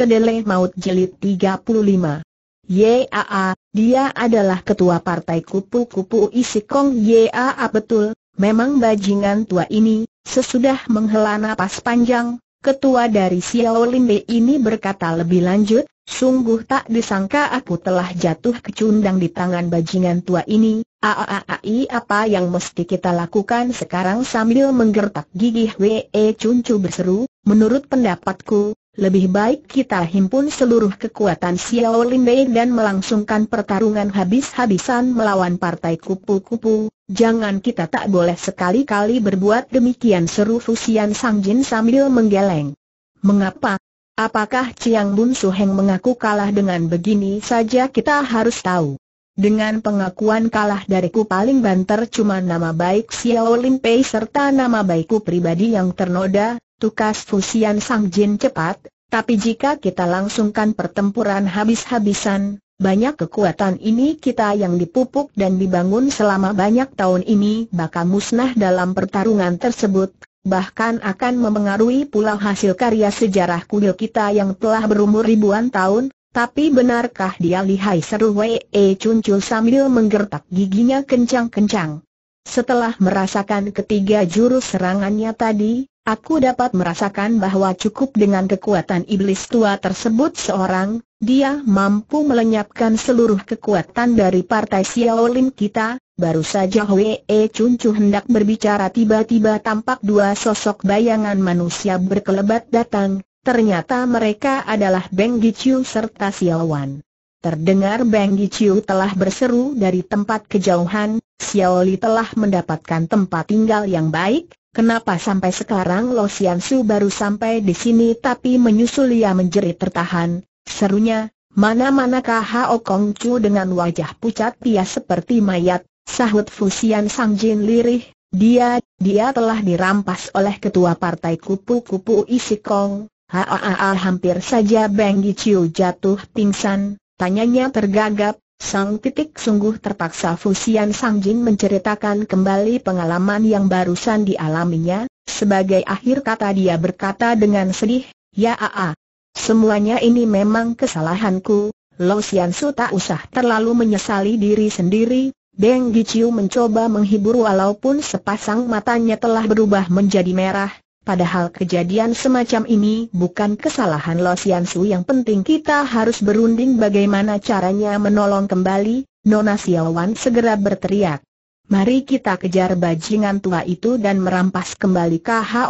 Kedele Maut Jelit 35. YAA, dia adalah ketua partai kupu-kupu Isikong YAA betul, memang bajingan tua ini, sesudah menghela napas panjang, ketua dari Xiaolinde ini berkata lebih lanjut, sungguh tak disangka aku telah jatuh kecundang di tangan bajingan tua ini, aaai apa yang mesti kita lakukan sekarang sambil menggertak gigih Wee Cuncu berseru, menurut pendapatku, lebih baik kita himpun seluruh kekuatan Xiao Lin Lindei dan melangsungkan pertarungan habis-habisan melawan partai kupu-kupu. Jangan kita tak boleh sekali-kali berbuat demikian seru Fusian Jin sambil menggeleng. Mengapa? Apakah Chiang Bun Su Heng mengaku kalah dengan begini saja kita harus tahu. Dengan pengakuan kalah dariku paling banter cuma nama baik Xiao Lin Pei serta nama baikku pribadi yang ternoda, Tukas Fusian Sang Jin cepat, tapi jika kita langsungkan pertempuran habis-habisan, banyak kekuatan ini kita yang dipupuk dan dibangun selama banyak tahun ini bakal musnah dalam pertarungan tersebut, bahkan akan memengaruhi pula hasil karya sejarah kuil kita yang telah berumur ribuan tahun, tapi benarkah dia lihai seru wee Cuncul sambil menggertak giginya kencang-kencang. Setelah merasakan ketiga jurus serangannya tadi, Aku dapat merasakan bahwa cukup dengan kekuatan iblis tua tersebut seorang, dia mampu melenyapkan seluruh kekuatan dari partai Xiaolin kita, baru saja Hwee Chuncu hendak berbicara tiba-tiba tampak dua sosok bayangan manusia berkelebat datang, ternyata mereka adalah Beng Gichu serta Xiaowan. Terdengar Beng Gichu telah berseru dari tempat kejauhan, Xiaoli telah mendapatkan tempat tinggal yang baik, Kenapa sampai sekarang Lo Sian Su baru sampai di sini tapi menyusul ia menjerit tertahan, serunya, mana-manakah Hao Kong Chu dengan wajah pucat dia seperti mayat, sahut Fusian Sang Jin lirih, dia, dia telah dirampas oleh ketua partai kupu-kupu isi Kong, haa hampir saja Beng Chiu jatuh pingsan, tanyanya tergagap, Sang titik sungguh terpaksa Fusian Sang Jin menceritakan kembali pengalaman yang barusan dialaminya, sebagai akhir kata dia berkata dengan sedih, Ya Aa, semuanya ini memang kesalahanku, Lo Sian Su tak usah terlalu menyesali diri sendiri, Deng Giciu mencoba menghibur walaupun sepasang matanya telah berubah menjadi merah, Padahal kejadian semacam ini bukan kesalahan Lo Sian Su yang penting kita harus berunding bagaimana caranya menolong kembali, Nona Siawan segera berteriak. Mari kita kejar bajingan tua itu dan merampas kembali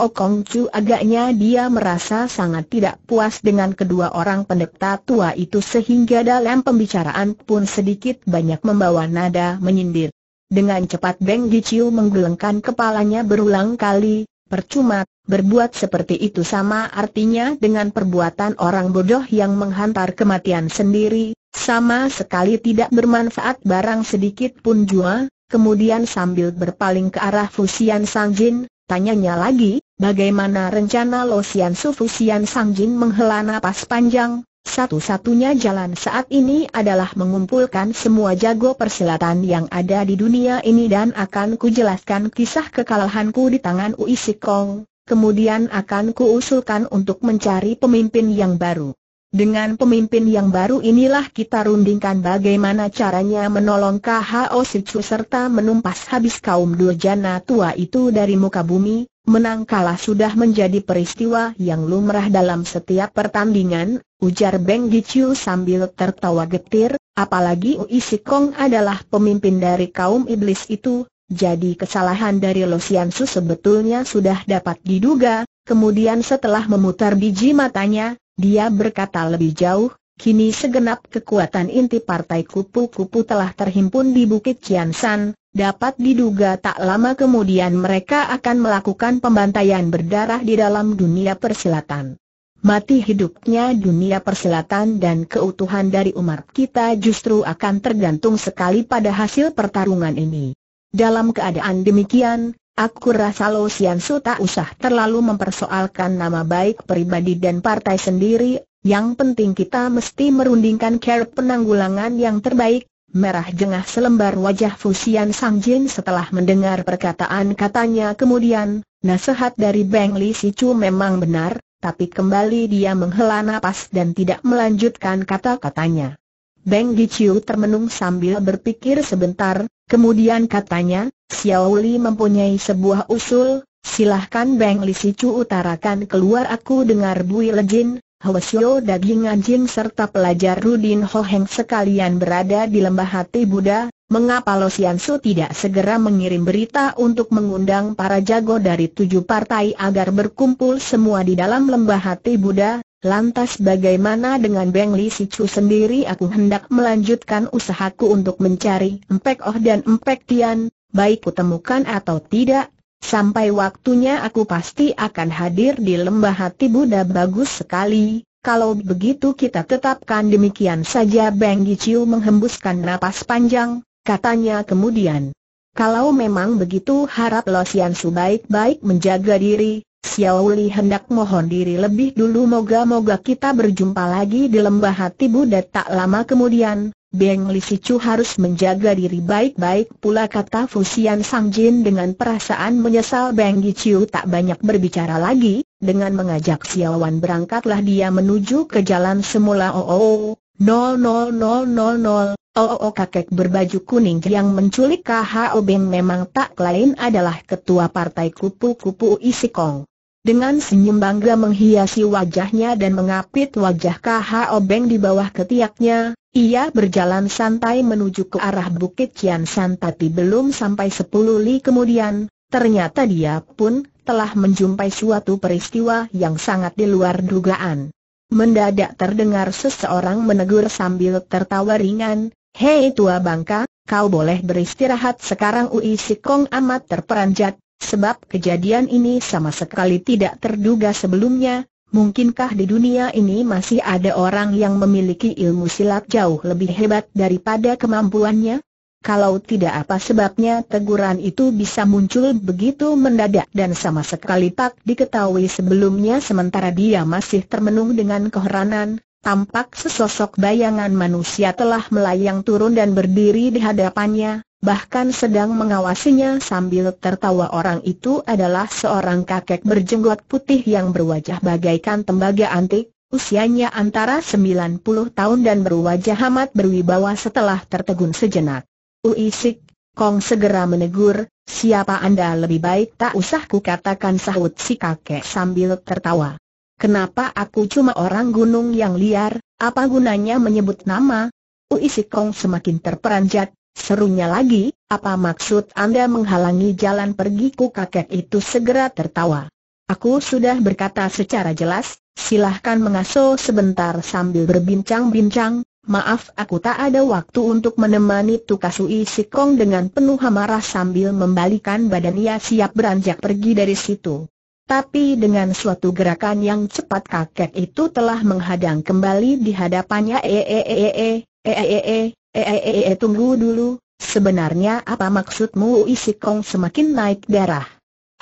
O Kong Chu agaknya dia merasa sangat tidak puas dengan kedua orang pendekta tua itu sehingga dalam pembicaraan pun sedikit banyak membawa nada menyindir. Dengan cepat Beng Gichiu menggelengkan kepalanya berulang kali, Percuma, berbuat seperti itu sama artinya dengan perbuatan orang bodoh yang menghantar kematian sendiri, sama sekali tidak bermanfaat barang sedikit pun jua, kemudian sambil berpaling ke arah Fusian Sangjin, tanyanya lagi, bagaimana rencana Losian Su Fusian Sangjin menghela napas panjang, satu-satunya jalan saat ini adalah mengumpulkan semua jago persilatan yang ada di dunia ini dan akan kujelaskan kisah kekalahanku di tangan Ui Sikong, kemudian akan kuusulkan untuk mencari pemimpin yang baru. Dengan pemimpin yang baru inilah kita rundingkan bagaimana caranya menolong KHO Sichu serta menumpas habis kaum durjana tua itu dari muka bumi, menang kalah sudah menjadi peristiwa yang lumrah dalam setiap pertandingan, ujar Beng Gichu sambil tertawa getir, apalagi Ui Sikong adalah pemimpin dari kaum iblis itu, jadi kesalahan dari Losiansu sebetulnya sudah dapat diduga, kemudian setelah memutar biji matanya, dia berkata lebih jauh, Kini segenap kekuatan inti partai kupu-kupu telah terhimpun di Bukit Ciansan, dapat diduga tak lama kemudian mereka akan melakukan pembantaian berdarah di dalam dunia persilatan. Mati hidupnya dunia perselatan dan keutuhan dari umat kita justru akan tergantung sekali pada hasil pertarungan ini. Dalam keadaan demikian, aku rasa Lo Sian Su tak usah terlalu mempersoalkan nama baik pribadi dan partai sendiri, yang penting kita mesti merundingkan care penanggulangan yang terbaik, merah jengah selembar wajah Fusian Sangjin setelah mendengar perkataan katanya kemudian, nasihat dari Beng Li Chu memang benar, tapi kembali dia menghela nafas dan tidak melanjutkan kata-katanya. Beng Giciu termenung sambil berpikir sebentar, kemudian katanya, Xiao Li mempunyai sebuah usul, silahkan Beng Li Sicu utarakan keluar aku dengar Bui Lejin, Hwasyo daging anjing serta pelajar Rudin Ho Heng sekalian berada di lembah hati Buddha, mengapa Lo Sian Su tidak segera mengirim berita untuk mengundang para jago dari tujuh partai agar berkumpul semua di dalam lembah hati Buddha, lantas bagaimana dengan Beng Li Si Chu sendiri aku hendak melanjutkan usahaku untuk mencari Empek Oh dan Empek Tian, baik kutemukan atau tidak, Sampai waktunya aku pasti akan hadir di lembah hati Buddha bagus sekali, kalau begitu kita tetapkan demikian saja Bang Giciu menghembuskan napas panjang, katanya kemudian. Kalau memang begitu harap Lo Sian Su baik-baik menjaga diri, Xiao Li hendak mohon diri lebih dulu moga-moga kita berjumpa lagi di lembah hati Buddha tak lama kemudian, Beng Li Si Chu harus menjaga diri baik-baik pula kata Fusian Sang Jin dengan perasaan menyesal Beng Li Chu tak banyak berbicara lagi, dengan mengajak Siawan berangkatlah dia menuju ke jalan semula oh oh oh, nol nol nol nol nol, oh oh oh kakek berbaju kuning yang menculik KHO Beng memang tak lain adalah ketua partai kupu-kupu Isikong. Dengan senyum bangga menghiasi wajahnya dan mengapit wajah KHO Beng di bawah ketiaknya, ia berjalan santai menuju ke arah Bukit Cian San tapi belum sampai sepuluh li kemudian, ternyata dia pun telah menjumpai suatu peristiwa yang sangat di luar dugaan. Mendadak terdengar seseorang menegur sambil tertawa ringan, Hei tua bangka, kau boleh beristirahat sekarang Ui Sikong amat terperanjat, sebab kejadian ini sama sekali tidak terduga sebelumnya, Mungkinkah di dunia ini masih ada orang yang memiliki ilmu silat jauh lebih hebat daripada kemampuannya? Kalau tidak apa sebabnya teguran itu bisa muncul begitu mendadak dan sama sekali tak diketahui sebelumnya sementara dia masih termenung dengan keheranan, tampak sesosok bayangan manusia telah melayang turun dan berdiri di hadapannya, bahkan sedang mengawasinya sambil tertawa orang itu adalah seorang kakek berjenggot putih yang berwajah bagaikan tembaga antik, usianya antara 90 tahun dan berwajah amat berwibawa setelah tertegun sejenak. Uisik, Kong segera menegur, siapa anda lebih baik tak usah kukatakan sahut si kakek sambil tertawa. Kenapa aku cuma orang gunung yang liar, apa gunanya menyebut nama? Uisik Kong semakin terperanjat, Serunya lagi, apa maksud Anda menghalangi jalan pergi pergiku kakek itu segera tertawa. Aku sudah berkata secara jelas, silahkan mengaso sebentar sambil berbincang-bincang, maaf aku tak ada waktu untuk menemani Tukasui Sikong dengan penuh amarah sambil membalikan badan ia siap beranjak pergi dari situ. Tapi dengan suatu gerakan yang cepat kakek itu telah menghadang kembali di hadapannya eee, eee, eee, eee, Eh eh, eh eh tunggu dulu, sebenarnya apa maksudmu isi kong semakin naik darah?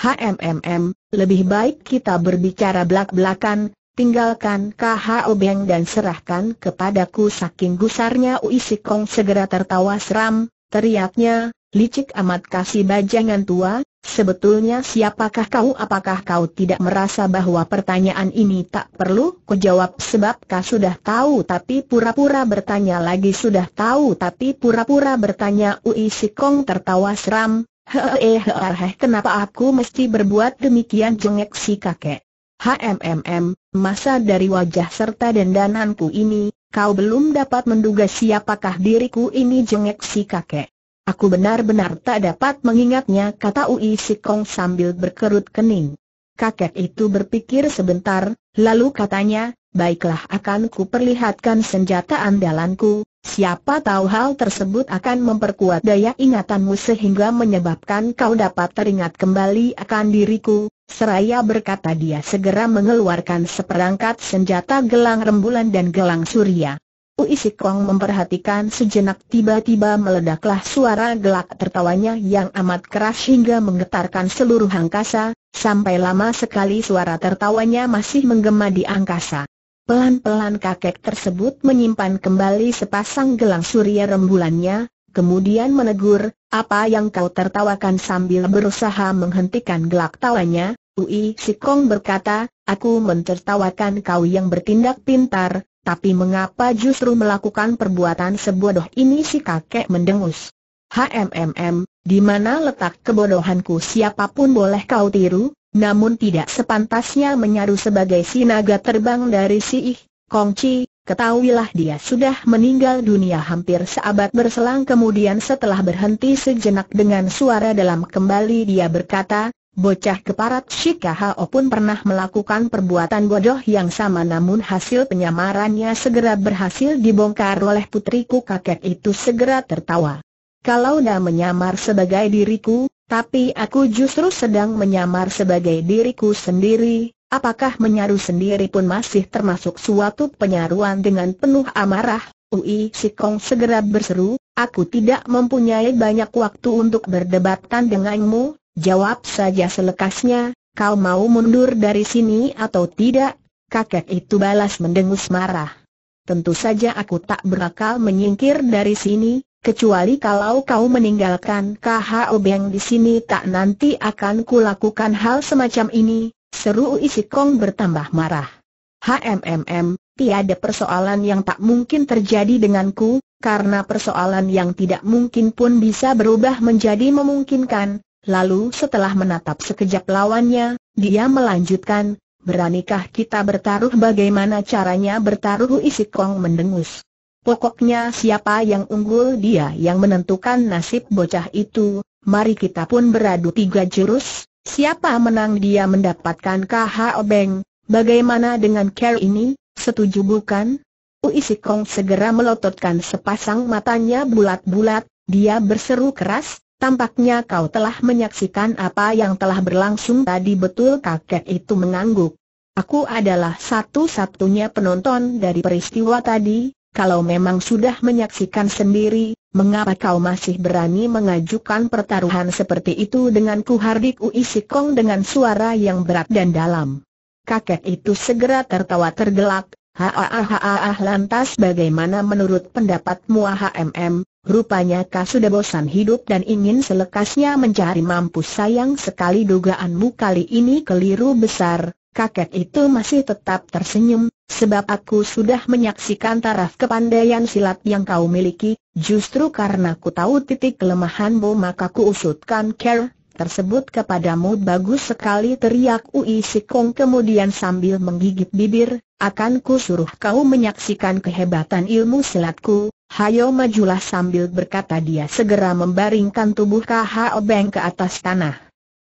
HMMM, lebih baik kita berbicara belak-belakan, tinggalkan KH Beng dan serahkan kepadaku saking gusarnya Ui Sikong segera tertawa seram, teriaknya, licik amat kasih bajangan tua, Sebetulnya siapakah kau apakah kau tidak merasa bahwa pertanyaan ini tak perlu kau jawab sebab kau sudah tahu tapi pura-pura bertanya lagi sudah tahu tapi pura-pura bertanya Ui Sikong tertawa seram, hehehe hehehe kenapa aku mesti berbuat demikian jengek si kakek. HMMM, masa dari wajah serta dendananku ini, kau belum dapat menduga siapakah diriku ini jengek si kakek. Aku benar-benar tak dapat mengingatnya kata Ui Sikong sambil berkerut kening. Kakek itu berpikir sebentar, lalu katanya, baiklah akan ku perlihatkan senjata andalanku, siapa tahu hal tersebut akan memperkuat daya ingatanmu sehingga menyebabkan kau dapat teringat kembali akan diriku, seraya berkata dia segera mengeluarkan seperangkat senjata gelang rembulan dan gelang surya. Ui Sikong memperhatikan sejenak tiba-tiba meledaklah suara gelak tertawanya yang amat keras hingga menggetarkan seluruh angkasa, sampai lama sekali suara tertawanya masih menggema di angkasa. Pelan-pelan kakek tersebut menyimpan kembali sepasang gelang surya rembulannya, kemudian menegur, apa yang kau tertawakan sambil berusaha menghentikan gelak tawanya, Ui Sikong berkata, aku mentertawakan kau yang bertindak pintar, tapi mengapa justru melakukan perbuatan sebodoh ini si kakek mendengus? HMMM, di mana letak kebodohanku siapapun boleh kau tiru, namun tidak sepantasnya menyaru sebagai si naga terbang dari si Ih, Kongci, ketahuilah dia sudah meninggal dunia hampir seabad berselang kemudian setelah berhenti sejenak dengan suara dalam kembali dia berkata, Bocah keparat Shikahao pun pernah melakukan perbuatan bodoh yang sama namun hasil penyamarannya segera berhasil dibongkar oleh putriku kakek itu segera tertawa. Kalau dah menyamar sebagai diriku, tapi aku justru sedang menyamar sebagai diriku sendiri, apakah menyaru sendiri pun masih termasuk suatu penyaruan dengan penuh amarah? Ui Sikong segera berseru, aku tidak mempunyai banyak waktu untuk berdebatan denganmu, Jawab saja selekasnya, kau mau mundur dari sini atau tidak? Kakek itu balas mendengus marah. Tentu saja aku tak berakal menyingkir dari sini, kecuali kalau kau meninggalkan KH Obeng di sini tak nanti akan kulakukan hal semacam ini, seru isi kong bertambah marah. HMMM, tiada persoalan yang tak mungkin terjadi denganku, karena persoalan yang tidak mungkin pun bisa berubah menjadi memungkinkan, Lalu setelah menatap sekejap lawannya, dia melanjutkan, beranikah kita bertaruh bagaimana caranya bertaruh isi kong mendengus. Pokoknya siapa yang unggul dia yang menentukan nasib bocah itu, mari kita pun beradu tiga jurus, siapa menang dia mendapatkan KH obeng. bagaimana dengan care ini, setuju bukan? Uisi Kong segera melototkan sepasang matanya bulat-bulat, dia berseru keras, Tampaknya kau telah menyaksikan apa yang telah berlangsung tadi betul kakek itu mengangguk. Aku adalah satu-satunya penonton dari peristiwa tadi, kalau memang sudah menyaksikan sendiri, mengapa kau masih berani mengajukan pertaruhan seperti itu denganku Hardik Ui dengan suara yang berat dan dalam. Kakek itu segera tertawa tergelak, Hahaha lantas bagaimana menurut pendapatmu HMM, Rupanya kau sudah bosan hidup dan ingin selekasnya mencari mampus sayang sekali dugaanmu kali ini keliru besar, kakek itu masih tetap tersenyum, sebab aku sudah menyaksikan taraf kepandaian silat yang kau miliki, justru karena ku tahu titik kelemahanmu maka ku usutkan care tersebut kepadamu bagus sekali teriak Ui Sikong kemudian sambil menggigit bibir, akan ku suruh kau menyaksikan kehebatan ilmu silatku, hayo majulah sambil berkata dia segera membaringkan tubuh KHO Obeng ke atas tanah.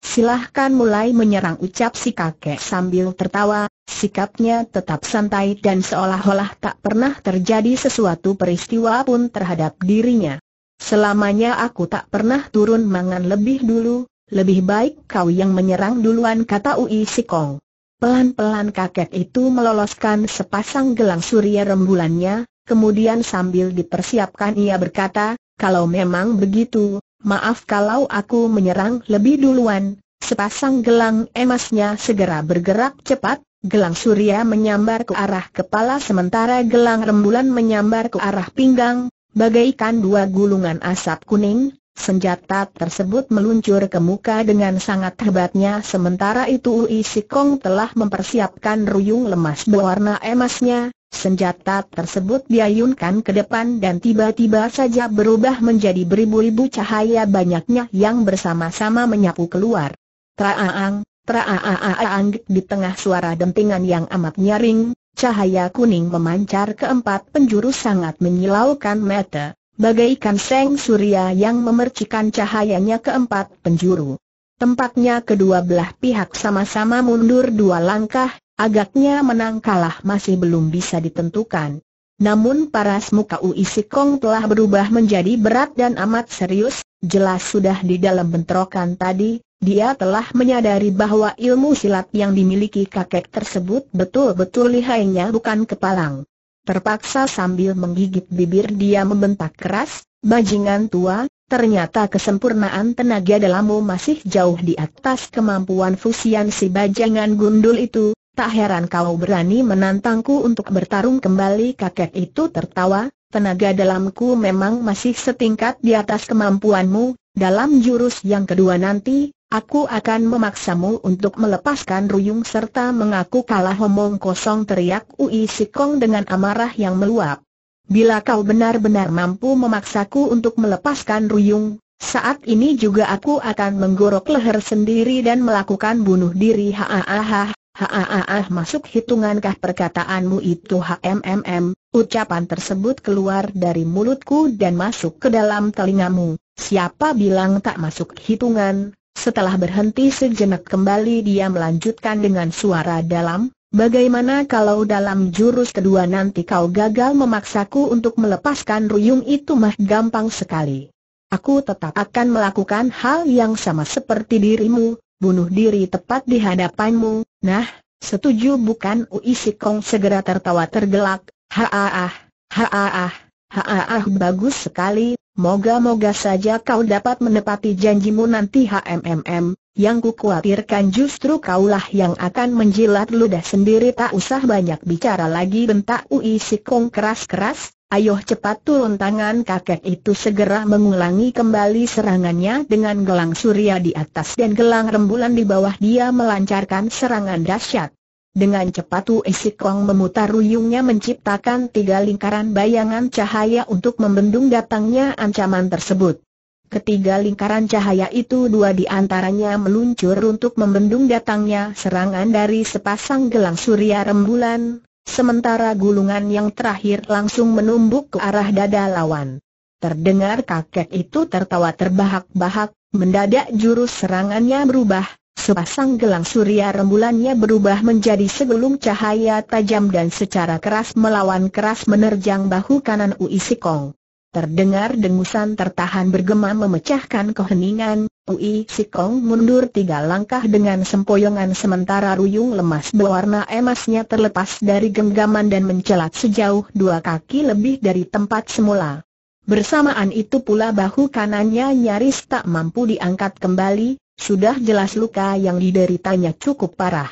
Silahkan mulai menyerang ucap si kakek sambil tertawa, sikapnya tetap santai dan seolah-olah tak pernah terjadi sesuatu peristiwa pun terhadap dirinya. Selamanya aku tak pernah turun mangan lebih dulu, lebih baik kau yang menyerang duluan kata Ui Sikong. Pelan-pelan kakek itu meloloskan sepasang gelang surya rembulannya, kemudian sambil dipersiapkan ia berkata, kalau memang begitu, maaf kalau aku menyerang lebih duluan, sepasang gelang emasnya segera bergerak cepat, gelang surya menyambar ke arah kepala sementara gelang rembulan menyambar ke arah pinggang, bagaikan dua gulungan asap kuning, Senjata tersebut meluncur ke muka dengan sangat hebatnya sementara itu Ui Sikong telah mempersiapkan ruyung lemas berwarna emasnya, senjata tersebut diayunkan ke depan dan tiba-tiba saja berubah menjadi beribu-ribu cahaya banyaknya yang bersama-sama menyapu keluar. Traaang, traaang di tengah suara dentingan yang amat nyaring, cahaya kuning memancar ke empat penjuru sangat menyilaukan mata bagaikan seng surya yang memercikan cahayanya ke empat penjuru. Tempatnya kedua belah pihak sama-sama mundur dua langkah, agaknya menang kalah masih belum bisa ditentukan. Namun paras muka Ui Sikong telah berubah menjadi berat dan amat serius, jelas sudah di dalam bentrokan tadi, dia telah menyadari bahwa ilmu silat yang dimiliki kakek tersebut betul-betul lihainya bukan kepalang. Terpaksa sambil menggigit bibir dia membentak keras, bajingan tua, ternyata kesempurnaan tenaga dalammu masih jauh di atas kemampuan fusian si bajingan gundul itu, tak heran kau berani menantangku untuk bertarung kembali kakek itu tertawa, tenaga dalamku memang masih setingkat di atas kemampuanmu, dalam jurus yang kedua nanti, Aku akan memaksamu untuk melepaskan Ruyung serta mengaku kalah homong kosong teriak Ui Sikong dengan amarah yang meluap. Bila kau benar-benar mampu memaksaku untuk melepaskan Ruyung, saat ini juga aku akan menggorok leher sendiri dan melakukan bunuh diri haahah. Haaah masuk hitungankah perkataanmu itu HMMM, ucapan tersebut keluar dari mulutku dan masuk ke dalam telingamu, siapa bilang tak masuk hitungan, setelah berhenti sejenak kembali dia melanjutkan dengan suara dalam, Bagaimana kalau dalam jurus kedua nanti kau gagal memaksaku untuk melepaskan ruyung itu mah gampang sekali. Aku tetap akan melakukan hal yang sama seperti dirimu, bunuh diri tepat di hadapanmu. Nah, setuju bukan Ui Sikong segera tertawa tergelak. Haaah, haaah, haaah, bagus sekali, Moga-moga saja kau dapat menepati janjimu nanti HMMM, yang kukuatirkan justru kaulah yang akan menjilat ludah sendiri tak usah banyak bicara lagi bentak Ui Sikong keras-keras, ayo cepat turun tangan kakek itu segera mengulangi kembali serangannya dengan gelang surya di atas dan gelang rembulan di bawah dia melancarkan serangan dahsyat. Dengan cepat Wu Esikong memutar ruyungnya menciptakan tiga lingkaran bayangan cahaya untuk membendung datangnya ancaman tersebut. Ketiga lingkaran cahaya itu dua di antaranya meluncur untuk membendung datangnya serangan dari sepasang gelang surya rembulan, sementara gulungan yang terakhir langsung menumbuk ke arah dada lawan. Terdengar kakek itu tertawa terbahak-bahak, mendadak jurus serangannya berubah, Sepasang gelang surya rembulannya berubah menjadi segelung cahaya tajam dan secara keras melawan keras menerjang bahu kanan Ui Sikong. Terdengar dengusan tertahan bergema memecahkan keheningan, Ui Sikong mundur tiga langkah dengan sempoyongan sementara ruyung lemas berwarna emasnya terlepas dari genggaman dan mencelat sejauh dua kaki lebih dari tempat semula. Bersamaan itu pula bahu kanannya nyaris tak mampu diangkat kembali, sudah jelas luka yang dideritanya cukup parah.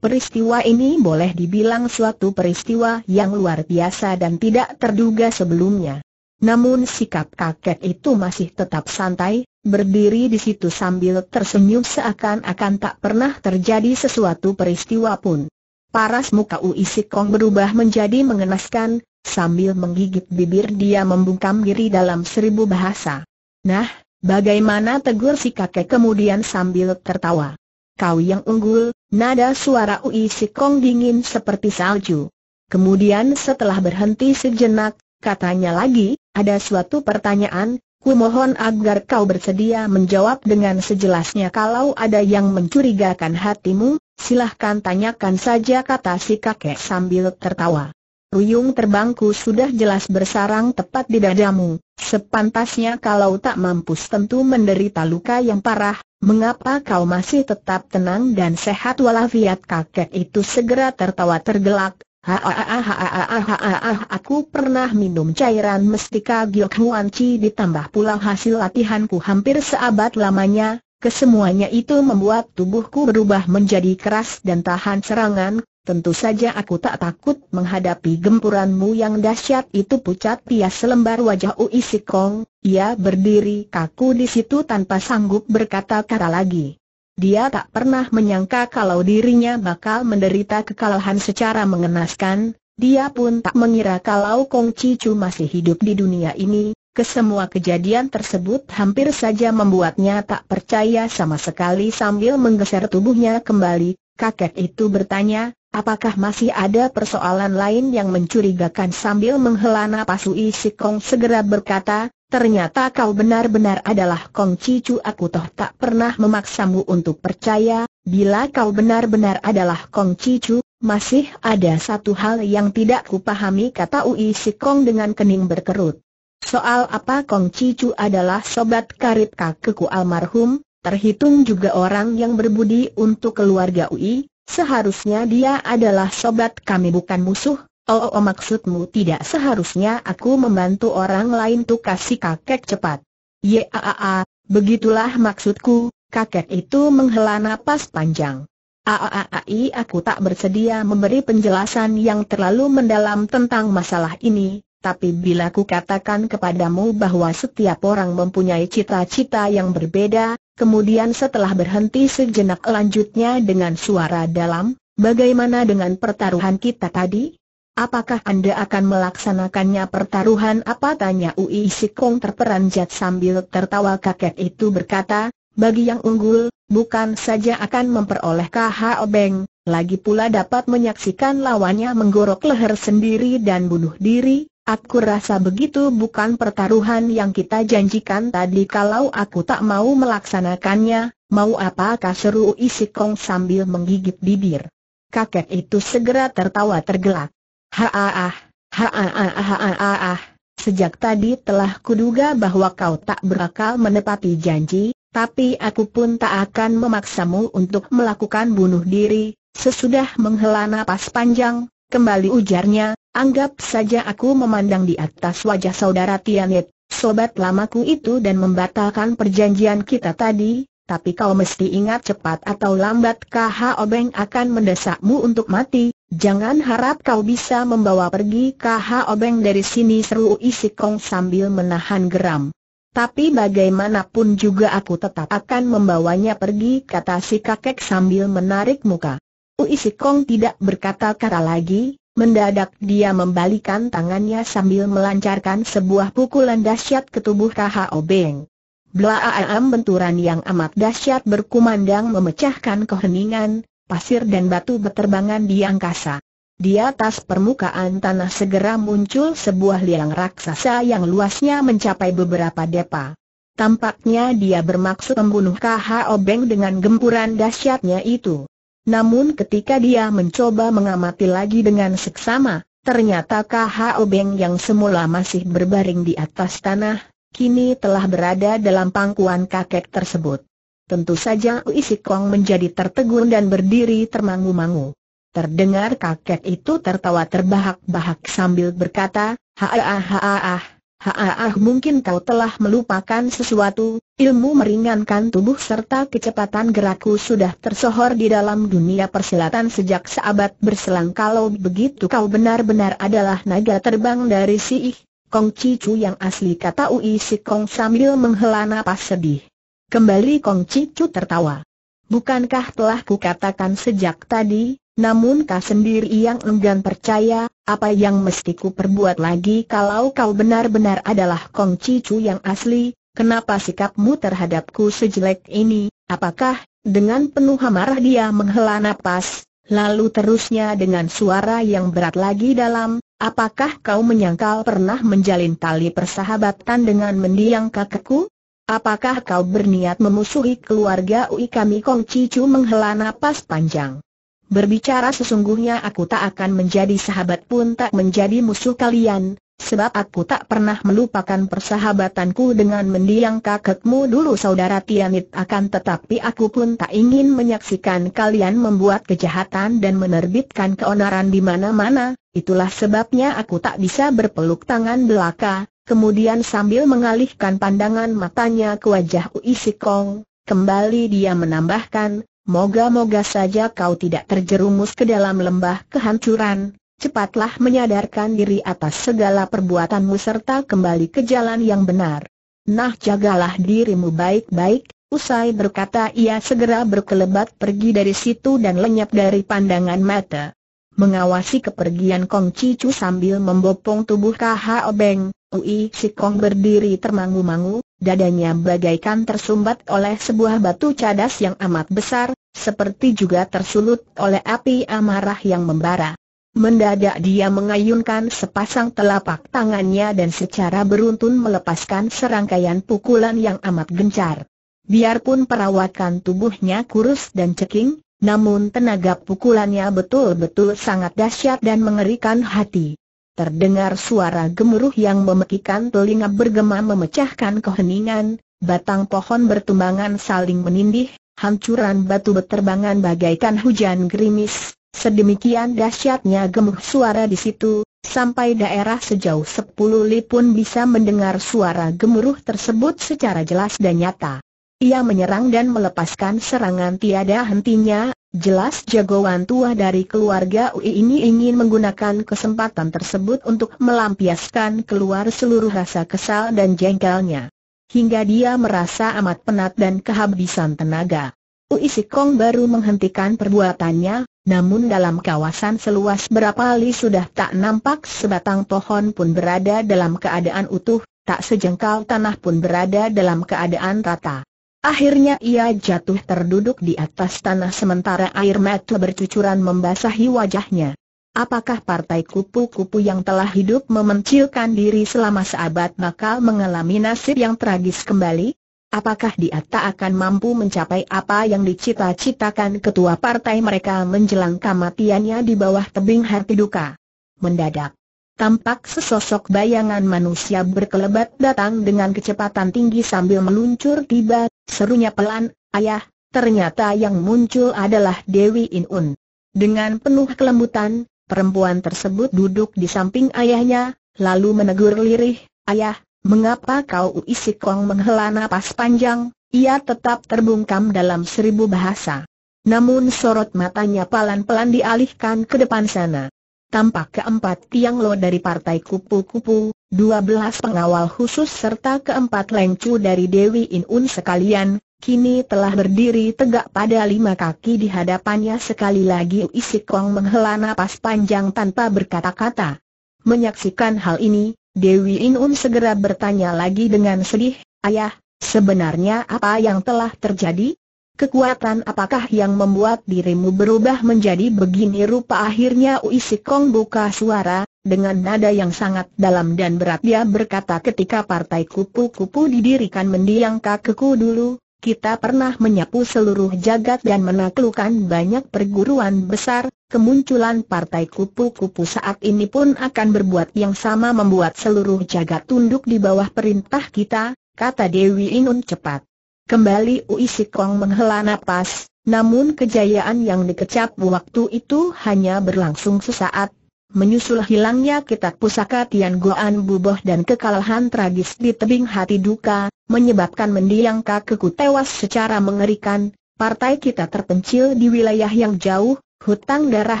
Peristiwa ini boleh dibilang suatu peristiwa yang luar biasa dan tidak terduga sebelumnya. Namun sikap kakek itu masih tetap santai, berdiri di situ sambil tersenyum seakan-akan tak pernah terjadi sesuatu peristiwa pun. Paras muka Ui Sikong berubah menjadi mengenaskan, sambil menggigit bibir dia membungkam diri dalam seribu bahasa. Nah, Bagaimana tegur si kakek kemudian sambil tertawa. Kau yang unggul, nada suara Ui si kong dingin seperti salju. Kemudian setelah berhenti sejenak, katanya lagi, ada suatu pertanyaan, ku mohon agar kau bersedia menjawab dengan sejelasnya kalau ada yang mencurigakan hatimu, silahkan tanyakan saja kata si kakek sambil tertawa. Ruyung terbangku sudah jelas bersarang tepat di dadamu. Sepantasnya kalau tak mampu, tentu menderita luka yang parah, mengapa kau masih tetap tenang dan sehat walafiat kakek itu segera tertawa tergelak, Hahaha aku pernah minum cairan mestika Giok Huan Chi ditambah pula hasil latihanku hampir seabad lamanya, kesemuanya itu membuat tubuhku berubah menjadi keras dan tahan serangan, Tentu saja aku tak takut menghadapi gempuranmu yang dahsyat itu pucat pias selembar wajah Ui Sikong, ia berdiri kaku di situ tanpa sanggup berkata-kata lagi. Dia tak pernah menyangka kalau dirinya bakal menderita kekalahan secara mengenaskan, dia pun tak mengira kalau Kong Cicu masih hidup di dunia ini, kesemua kejadian tersebut hampir saja membuatnya tak percaya sama sekali sambil menggeser tubuhnya kembali, kakek itu bertanya, Apakah masih ada persoalan lain yang mencurigakan sambil menghela nafas Ui Sikong segera berkata, ternyata kau benar-benar adalah Kong Cicu aku toh tak pernah memaksamu untuk percaya, bila kau benar-benar adalah Kong Cicu, masih ada satu hal yang tidak kupahami kata Ui Sikong dengan kening berkerut. Soal apa Kong Cicu adalah sobat karib keku almarhum, terhitung juga orang yang berbudi untuk keluarga Ui, Seharusnya dia adalah sobat kami bukan musuh, oh, oh, oh maksudmu tidak seharusnya aku membantu orang lain tuh kasih kakek cepat. Yaa, begitulah maksudku, kakek itu menghela napas panjang. Aaai aku tak bersedia memberi penjelasan yang terlalu mendalam tentang masalah ini, tapi bila ku katakan kepadamu bahwa setiap orang mempunyai cita-cita yang berbeda, kemudian setelah berhenti sejenak lanjutnya dengan suara dalam, bagaimana dengan pertaruhan kita tadi? Apakah Anda akan melaksanakannya pertaruhan apa? Tanya Ui Sikong terperanjat sambil tertawa kakek itu berkata, bagi yang unggul, bukan saja akan memperoleh KHO Beng, lagi pula dapat menyaksikan lawannya menggorok leher sendiri dan bunuh diri, Aku rasa begitu bukan pertaruhan yang kita janjikan tadi kalau aku tak mau melaksanakannya, mau apakah seru isi kong sambil menggigit bibir. Kakek itu segera tertawa tergelak. Haaah, haaah, haaah, ah. sejak tadi telah kuduga bahwa kau tak berakal menepati janji, tapi aku pun tak akan memaksamu untuk melakukan bunuh diri, sesudah menghela napas panjang, kembali ujarnya, Anggap saja aku memandang di atas wajah saudara Tianet, sobat lamaku itu dan membatalkan perjanjian kita tadi, tapi kau mesti ingat cepat atau lambat KH Obeng akan mendesakmu untuk mati, jangan harap kau bisa membawa pergi KH Obeng dari sini seru isi kong sambil menahan geram. Tapi bagaimanapun juga aku tetap akan membawanya pergi kata si kakek sambil menarik muka. Uisikong tidak berkata-kata lagi, Mendadak dia membalikan tangannya sambil melancarkan sebuah pukulan dahsyat ke tubuh KHO Beng. Blaaam benturan yang amat dahsyat berkumandang memecahkan keheningan, pasir dan batu berterbangan di angkasa. Di atas permukaan tanah segera muncul sebuah liang raksasa yang luasnya mencapai beberapa depa. Tampaknya dia bermaksud membunuh Kha Beng dengan gempuran dahsyatnya itu. Namun ketika dia mencoba mengamati lagi dengan seksama, ternyata KHO Beng yang semula masih berbaring di atas tanah, kini telah berada dalam pangkuan kakek tersebut. Tentu saja Ui Sikong menjadi tertegun dan berdiri termangu-mangu. Terdengar kakek itu tertawa terbahak-bahak sambil berkata, ha ha Haah mungkin kau telah melupakan sesuatu, ilmu meringankan tubuh serta kecepatan gerakku sudah tersohor di dalam dunia persilatan sejak seabad berselang kalau begitu kau benar-benar adalah naga terbang dari si Ih, Kong Cicu yang asli kata Ui Si Kong sambil menghela napas sedih. Kembali Kong Cicu tertawa. Bukankah telah kukatakan sejak tadi, namun kau sendiri yang enggan percaya, apa yang mesti ku perbuat lagi kalau kau benar-benar adalah Kong Cicu yang asli, kenapa sikapmu terhadapku sejelek ini, apakah, dengan penuh amarah dia menghela napas, lalu terusnya dengan suara yang berat lagi dalam, apakah kau menyangkal pernah menjalin tali persahabatan dengan mendiang kakakku? Apakah kau berniat memusuhi keluarga Ui kami Kong Cicu menghela napas panjang? Berbicara sesungguhnya aku tak akan menjadi sahabat pun tak menjadi musuh kalian, sebab aku tak pernah melupakan persahabatanku dengan mendiang kakekmu dulu saudara Tianit akan tetapi aku pun tak ingin menyaksikan kalian membuat kejahatan dan menerbitkan keonaran di mana-mana, itulah sebabnya aku tak bisa berpeluk tangan belaka, kemudian sambil mengalihkan pandangan matanya ke wajah Uisikong, kembali dia menambahkan, Moga-moga saja kau tidak terjerumus ke dalam lembah kehancuran, cepatlah menyadarkan diri atas segala perbuatanmu serta kembali ke jalan yang benar. Nah jagalah dirimu baik-baik, usai berkata ia segera berkelebat pergi dari situ dan lenyap dari pandangan mata. Mengawasi kepergian Kong Cicu sambil membopong tubuh KH Obeng, Ui Si Kong berdiri termangu-mangu, dadanya bagaikan tersumbat oleh sebuah batu cadas yang amat besar, seperti juga tersulut oleh api amarah yang membara. Mendadak dia mengayunkan sepasang telapak tangannya dan secara beruntun melepaskan serangkaian pukulan yang amat gencar. Biarpun perawakan tubuhnya kurus dan ceking, namun tenaga pukulannya betul-betul sangat dahsyat dan mengerikan hati. Terdengar suara gemuruh yang memekikan telinga bergema memecahkan keheningan, batang pohon bertumbangan saling menindih, Hancuran batu berterbangan bagaikan hujan gerimis, sedemikian dahsyatnya gemuruh suara di situ, sampai daerah sejauh sepuluh li pun bisa mendengar suara gemuruh tersebut secara jelas dan nyata. Ia menyerang dan melepaskan serangan tiada hentinya, jelas jagoan tua dari keluarga Ui ini ingin menggunakan kesempatan tersebut untuk melampiaskan keluar seluruh rasa kesal dan jengkelnya hingga dia merasa amat penat dan kehabisan tenaga. Uisikong baru menghentikan perbuatannya, namun dalam kawasan seluas berapa li sudah tak nampak sebatang pohon pun berada dalam keadaan utuh, tak sejengkal tanah pun berada dalam keadaan rata. Akhirnya ia jatuh terduduk di atas tanah sementara air mata bercucuran membasahi wajahnya. Apakah partai kupu-kupu yang telah hidup memencilkan diri selama seabad bakal mengalami nasib yang tragis kembali? Apakah dia tak akan mampu mencapai apa yang dicita-citakan ketua partai mereka menjelang kematiannya di bawah tebing hati duka? Mendadak, tampak sesosok bayangan manusia berkelebat datang dengan kecepatan tinggi sambil meluncur tiba, serunya pelan, ayah, ternyata yang muncul adalah Dewi Inun. Dengan penuh kelembutan, Perempuan tersebut duduk di samping ayahnya, lalu menegur lirih, Ayah, mengapa kau isi kong menghela napas panjang? Ia tetap terbungkam dalam seribu bahasa. Namun sorot matanya pelan-pelan dialihkan ke depan sana. Tampak keempat tiang lo dari partai kupu-kupu, dua belas pengawal khusus serta keempat lengcu dari Dewi Inun sekalian, kini telah berdiri tegak pada lima kaki di hadapannya sekali lagi Isi Kong menghela napas panjang tanpa berkata-kata. Menyaksikan hal ini, Dewi Inun segera bertanya lagi dengan sedih, Ayah, sebenarnya apa yang telah terjadi? Kekuatan apakah yang membuat dirimu berubah menjadi begini rupa akhirnya Uisi Kong buka suara, dengan nada yang sangat dalam dan berat dia berkata ketika partai kupu-kupu didirikan mendiang kakekku dulu, kita pernah menyapu seluruh jagat dan menaklukkan banyak perguruan besar, kemunculan partai kupu-kupu saat ini pun akan berbuat yang sama membuat seluruh jagat tunduk di bawah perintah kita, kata Dewi Inun cepat. Kembali Ui Sikong menghela napas, namun kejayaan yang dikecap waktu itu hanya berlangsung sesaat, menyusul hilangnya kitab pusaka Tian Goan Buboh dan kekalahan tragis di tebing hati duka, menyebabkan mendiang kakekku tewas secara mengerikan, partai kita terpencil di wilayah yang jauh, hutang darah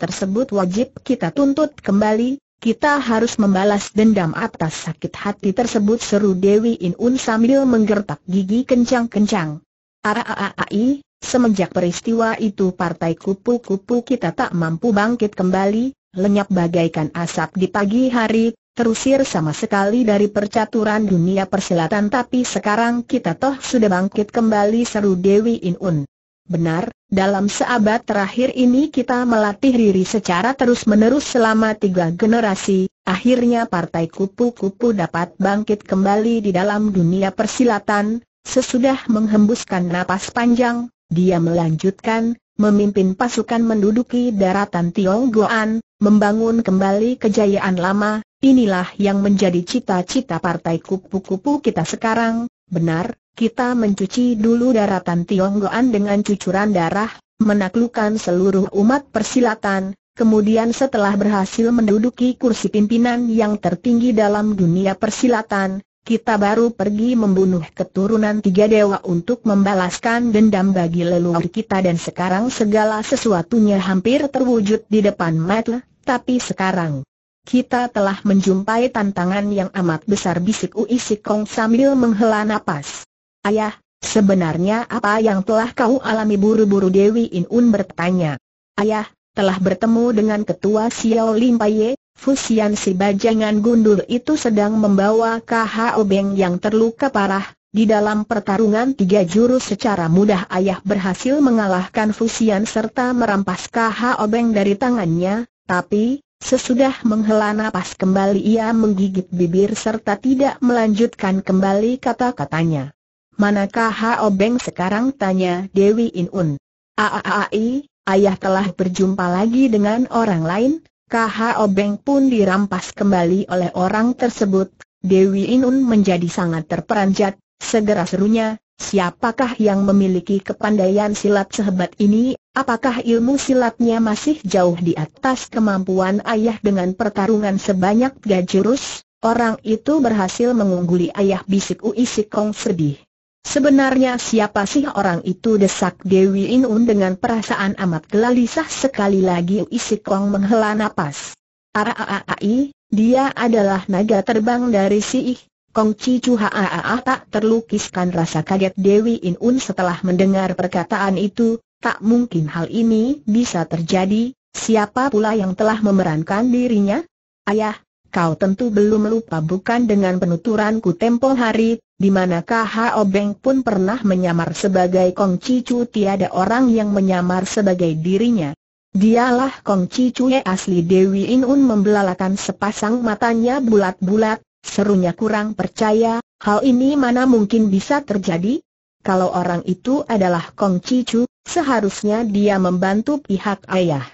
tersebut wajib kita tuntut kembali, kita harus membalas dendam atas sakit hati tersebut seru Dewi Inun sambil menggertak gigi kencang-kencang. Araai, semenjak peristiwa itu partai kupu-kupu kita tak mampu bangkit kembali, lenyap bagaikan asap di pagi hari, terusir sama sekali dari percaturan dunia persilatan tapi sekarang kita toh sudah bangkit kembali seru Dewi Inun. Benar, dalam seabad terakhir ini kita melatih diri secara terus-menerus selama tiga generasi, akhirnya partai kupu-kupu dapat bangkit kembali di dalam dunia persilatan, sesudah menghembuskan napas panjang, dia melanjutkan, memimpin pasukan menduduki daratan Tionggoan, membangun kembali kejayaan lama, inilah yang menjadi cita-cita partai kupu-kupu kita sekarang, benar, kita mencuci dulu daratan Tionggoan dengan cucuran darah, menaklukkan seluruh umat persilatan, Kemudian setelah berhasil menduduki kursi pimpinan yang tertinggi dalam dunia persilatan, kita baru pergi membunuh keturunan tiga dewa untuk membalaskan dendam bagi leluhur kita dan sekarang segala sesuatunya hampir terwujud di depan mata, tapi sekarang kita telah menjumpai tantangan yang amat besar bisik Ui Sikong sambil menghela napas. Ayah, sebenarnya apa yang telah kau alami buru-buru Dewi Inun bertanya. Ayah, telah bertemu dengan ketua Xiao Lim Paye, Fusian si bajangan gundul itu sedang membawa KH Obeng yang terluka parah, di dalam pertarungan tiga jurus secara mudah ayah berhasil mengalahkan Fusian serta merampas KH Obeng dari tangannya, tapi, sesudah menghela napas kembali ia menggigit bibir serta tidak melanjutkan kembali kata-katanya. Manakah KH Obeng sekarang tanya Dewi Inun. Aaai, ayah telah berjumpa lagi dengan orang lain, KHO obeng pun dirampas kembali oleh orang tersebut, Dewi Inun menjadi sangat terperanjat, segera serunya, siapakah yang memiliki kepandaian silat sehebat ini, apakah ilmu silatnya masih jauh di atas kemampuan ayah dengan pertarungan sebanyak gajurus? Orang itu berhasil mengungguli ayah bisik Uisikong kong sedih. Sebenarnya siapa sih orang itu desak Dewi Inun dengan perasaan amat gelisah sekali lagi Isi Kong menghela nafas. Araaai, dia adalah naga terbang dari si Ih. Kong Cicu tak terlukiskan rasa kaget Dewi Inun setelah mendengar perkataan itu, tak mungkin hal ini bisa terjadi, siapa pula yang telah memerankan dirinya? Ayah, Kau tentu belum lupa bukan dengan penuturanku tempo hari, di mana K.H.O. Beng pun pernah menyamar sebagai Kong Cicu tiada orang yang menyamar sebagai dirinya. Dialah Kong Cicu Ye asli Dewi Inun membelalakan sepasang matanya bulat-bulat, serunya kurang percaya, hal ini mana mungkin bisa terjadi? Kalau orang itu adalah Kong Cicu, seharusnya dia membantu pihak ayah.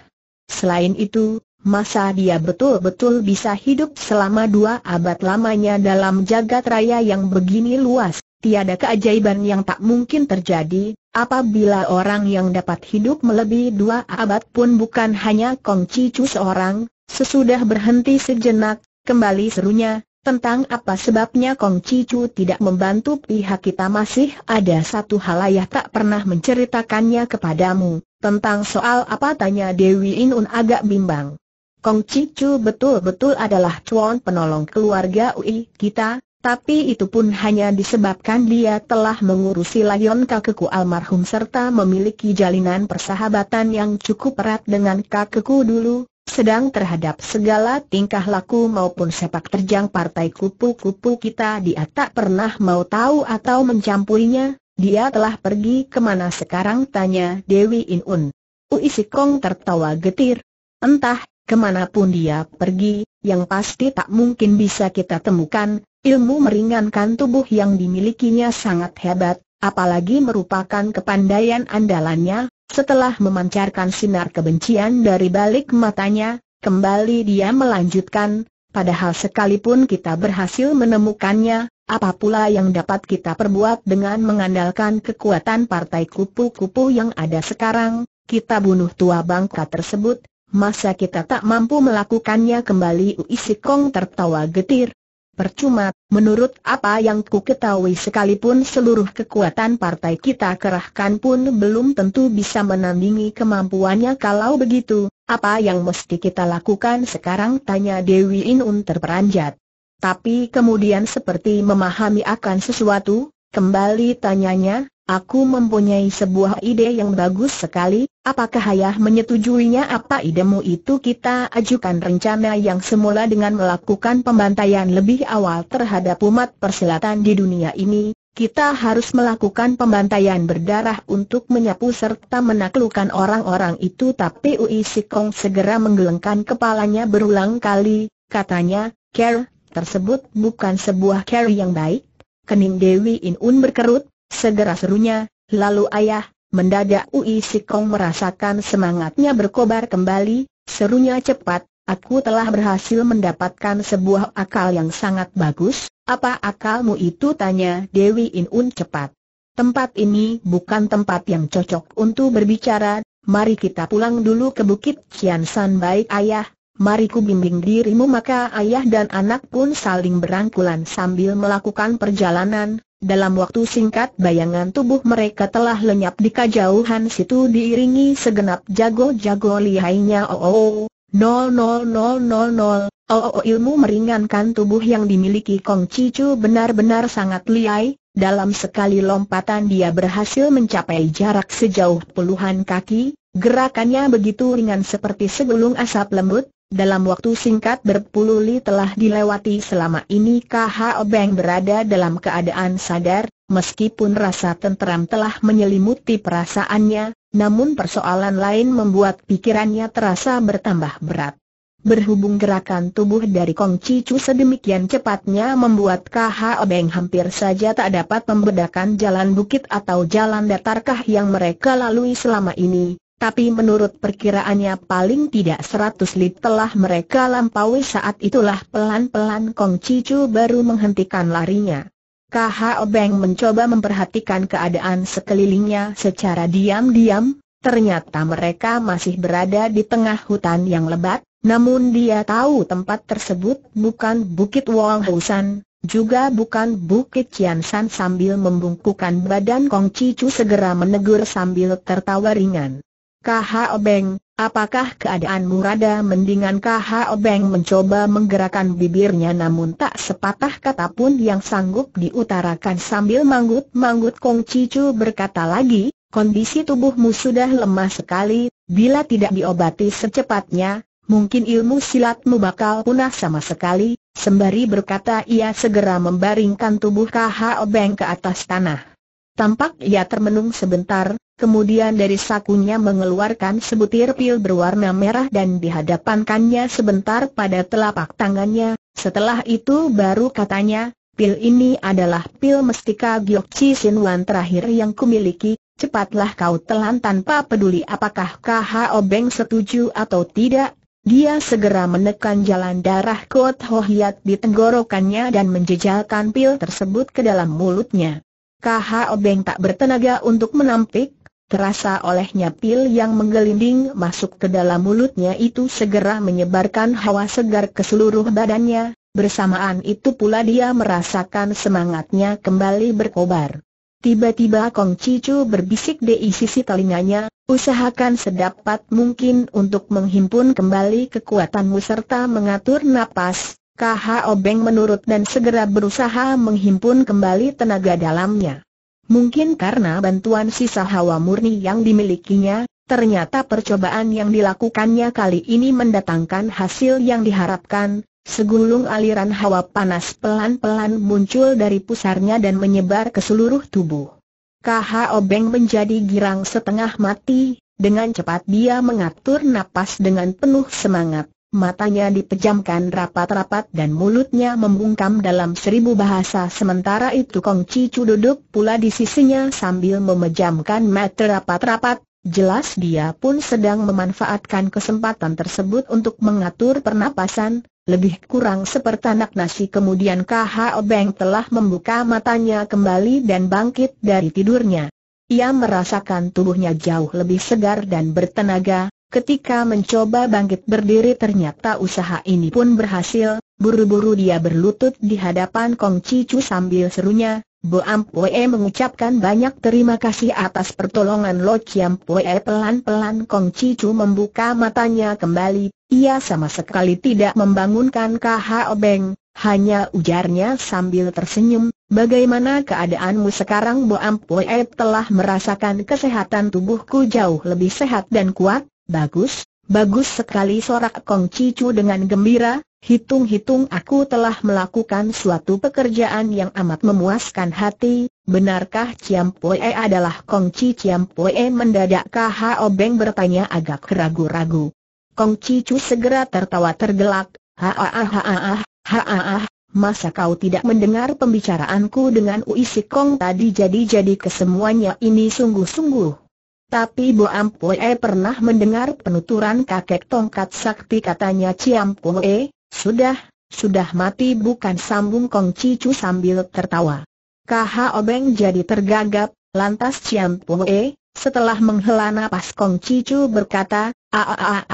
Selain itu, Masa dia betul-betul bisa hidup selama dua abad lamanya dalam jagat raya yang begini luas, tiada keajaiban yang tak mungkin terjadi, apabila orang yang dapat hidup melebihi dua abad pun bukan hanya Kong Cicu seorang, sesudah berhenti sejenak, kembali serunya, tentang apa sebabnya Kong Cicu tidak membantu pihak kita masih ada satu hal halayak tak pernah menceritakannya kepadamu, tentang soal apa tanya Dewi Inun agak bimbang. Kong Cicu betul-betul adalah cuan penolong keluarga Ui kita, tapi itu pun hanya disebabkan dia telah mengurusi layon kakekku almarhum serta memiliki jalinan persahabatan yang cukup erat dengan kakekku dulu, sedang terhadap segala tingkah laku maupun sepak terjang partai kupu-kupu kita dia tak pernah mau tahu atau mencampurinya, dia telah pergi kemana sekarang tanya Dewi Inun. Ui Sikong tertawa getir. Entah, Kemanapun dia pergi, yang pasti tak mungkin bisa kita temukan, ilmu meringankan tubuh yang dimilikinya sangat hebat, apalagi merupakan kepandaian andalannya, setelah memancarkan sinar kebencian dari balik matanya, kembali dia melanjutkan, padahal sekalipun kita berhasil menemukannya, apa pula yang dapat kita perbuat dengan mengandalkan kekuatan partai kupu-kupu yang ada sekarang, kita bunuh tua bangka tersebut, masa kita tak mampu melakukannya kembali Ui Sikong tertawa getir. Percuma, menurut apa yang ku ketahui sekalipun seluruh kekuatan partai kita kerahkan pun belum tentu bisa menandingi kemampuannya kalau begitu, apa yang mesti kita lakukan sekarang tanya Dewi Inun terperanjat. Tapi kemudian seperti memahami akan sesuatu, kembali tanyanya, Aku mempunyai sebuah ide yang bagus sekali, apakah ayah menyetujuinya apa idemu itu kita ajukan rencana yang semula dengan melakukan pembantaian lebih awal terhadap umat persilatan di dunia ini, kita harus melakukan pembantaian berdarah untuk menyapu serta menaklukkan orang-orang itu tapi Ui Sikong segera menggelengkan kepalanya berulang kali, katanya, care, tersebut bukan sebuah care yang baik. Kening Dewi Inun berkerut, Segera serunya, lalu ayah, mendadak Ui Sikong merasakan semangatnya berkobar kembali, serunya cepat, aku telah berhasil mendapatkan sebuah akal yang sangat bagus, apa akalmu itu tanya Dewi Inun cepat. Tempat ini bukan tempat yang cocok untuk berbicara, mari kita pulang dulu ke Bukit Cian San baik ayah, mari ku bimbing dirimu maka ayah dan anak pun saling berangkulan sambil melakukan perjalanan, dalam waktu singkat bayangan tubuh mereka telah lenyap di kejauhan situ diiringi segenap jago-jago lihainya oh, oh, oh. Nol nol nol nol nol. Oh, oh, oh. ilmu meringankan tubuh yang dimiliki Kong Cicu benar-benar sangat lihai Dalam sekali lompatan dia berhasil mencapai jarak sejauh puluhan kaki. Gerakannya begitu ringan seperti segulung asap lembut, dalam waktu singkat berpuluh-li telah dilewati selama ini KHO Beng berada dalam keadaan sadar, meskipun rasa tenteram telah menyelimuti perasaannya, namun persoalan lain membuat pikirannya terasa bertambah berat. Berhubung gerakan tubuh dari Kong Cicu sedemikian cepatnya membuat KH Obeng hampir saja tak dapat membedakan jalan bukit atau jalan datarkah yang mereka lalui selama ini, tapi menurut perkiraannya paling tidak seratus lit telah mereka lampaui saat itulah pelan-pelan Kong Cicu baru menghentikan larinya. KH Obeng mencoba memperhatikan keadaan sekelilingnya secara diam-diam, ternyata mereka masih berada di tengah hutan yang lebat, namun dia tahu tempat tersebut bukan Bukit Wong Husan, juga bukan Bukit San sambil membungkukkan badan Kong Cicu segera menegur sambil tertawa ringan. KH Obeng, apakah keadaanmu rada mendingan KH Obeng mencoba menggerakkan bibirnya namun tak sepatah kata pun yang sanggup diutarakan sambil manggut-manggut Kong Cicu berkata lagi, kondisi tubuhmu sudah lemah sekali, bila tidak diobati secepatnya, mungkin ilmu silatmu bakal punah sama sekali, sembari berkata ia segera membaringkan tubuh KH Obeng ke atas tanah. Tampak ia termenung sebentar, kemudian dari sakunya mengeluarkan sebutir pil berwarna merah dan dihadapankannya sebentar pada telapak tangannya, setelah itu baru katanya, pil ini adalah pil mestika Gyokchi Sinwan terakhir yang kumiliki, cepatlah kau telan tanpa peduli apakah KHO Obeng setuju atau tidak. Dia segera menekan jalan darah Kot Ho Hohiat di tenggorokannya dan menjejalkan pil tersebut ke dalam mulutnya. KHO obeng tak bertenaga untuk menampik, terasa olehnya pil yang menggelinding masuk ke dalam mulutnya itu segera menyebarkan hawa segar ke seluruh badannya, bersamaan itu pula dia merasakan semangatnya kembali berkobar. Tiba-tiba Kong Cicu berbisik di sisi telinganya, usahakan sedapat mungkin untuk menghimpun kembali kekuatanmu serta mengatur napas, KH Obeng menurut dan segera berusaha menghimpun kembali tenaga dalamnya. Mungkin karena bantuan sisa hawa murni yang dimilikinya, ternyata percobaan yang dilakukannya kali ini mendatangkan hasil yang diharapkan, segulung aliran hawa panas pelan-pelan muncul dari pusarnya dan menyebar ke seluruh tubuh. KH Obeng menjadi girang setengah mati, dengan cepat dia mengatur napas dengan penuh semangat matanya dipejamkan rapat-rapat dan mulutnya membungkam dalam seribu bahasa sementara itu Kong Cicu duduk pula di sisinya sambil memejamkan mata rapat-rapat, jelas dia pun sedang memanfaatkan kesempatan tersebut untuk mengatur pernapasan, lebih kurang seperti anak nasi kemudian KH Obeng telah membuka matanya kembali dan bangkit dari tidurnya. Ia merasakan tubuhnya jauh lebih segar dan bertenaga, Ketika mencoba bangkit berdiri ternyata usaha ini pun berhasil, buru-buru dia berlutut di hadapan Kong Cicu sambil serunya, Bo Ampue mengucapkan banyak terima kasih atas pertolongan Lo Chiam Pue pelan-pelan Kong Cicu membuka matanya kembali, ia sama sekali tidak membangunkan KH Obeng. hanya ujarnya sambil tersenyum, bagaimana keadaanmu sekarang Bo Ampue telah merasakan kesehatan tubuhku jauh lebih sehat dan kuat, Bagus, bagus sekali sorak Kong Cicu dengan gembira, hitung-hitung aku telah melakukan suatu pekerjaan yang amat memuaskan hati, benarkah Ciam Pue adalah Kong Ci Ciam Pue mendadak KH Obeng bertanya agak ragu-ragu. Kong Cicu segera tertawa tergelak, haah haah, haah, Masa kau tidak mendengar pembicaraanku dengan Uisi Kong tadi jadi-jadi kesemuanya ini sungguh-sungguh tapi Bo Ampue pernah mendengar penuturan kakek tongkat sakti katanya Ciampue, sudah, sudah mati bukan sambung Kong Cicu sambil tertawa. Kha Obeng jadi tergagap, lantas Ciampue, setelah menghela napas Kong Cicu berkata,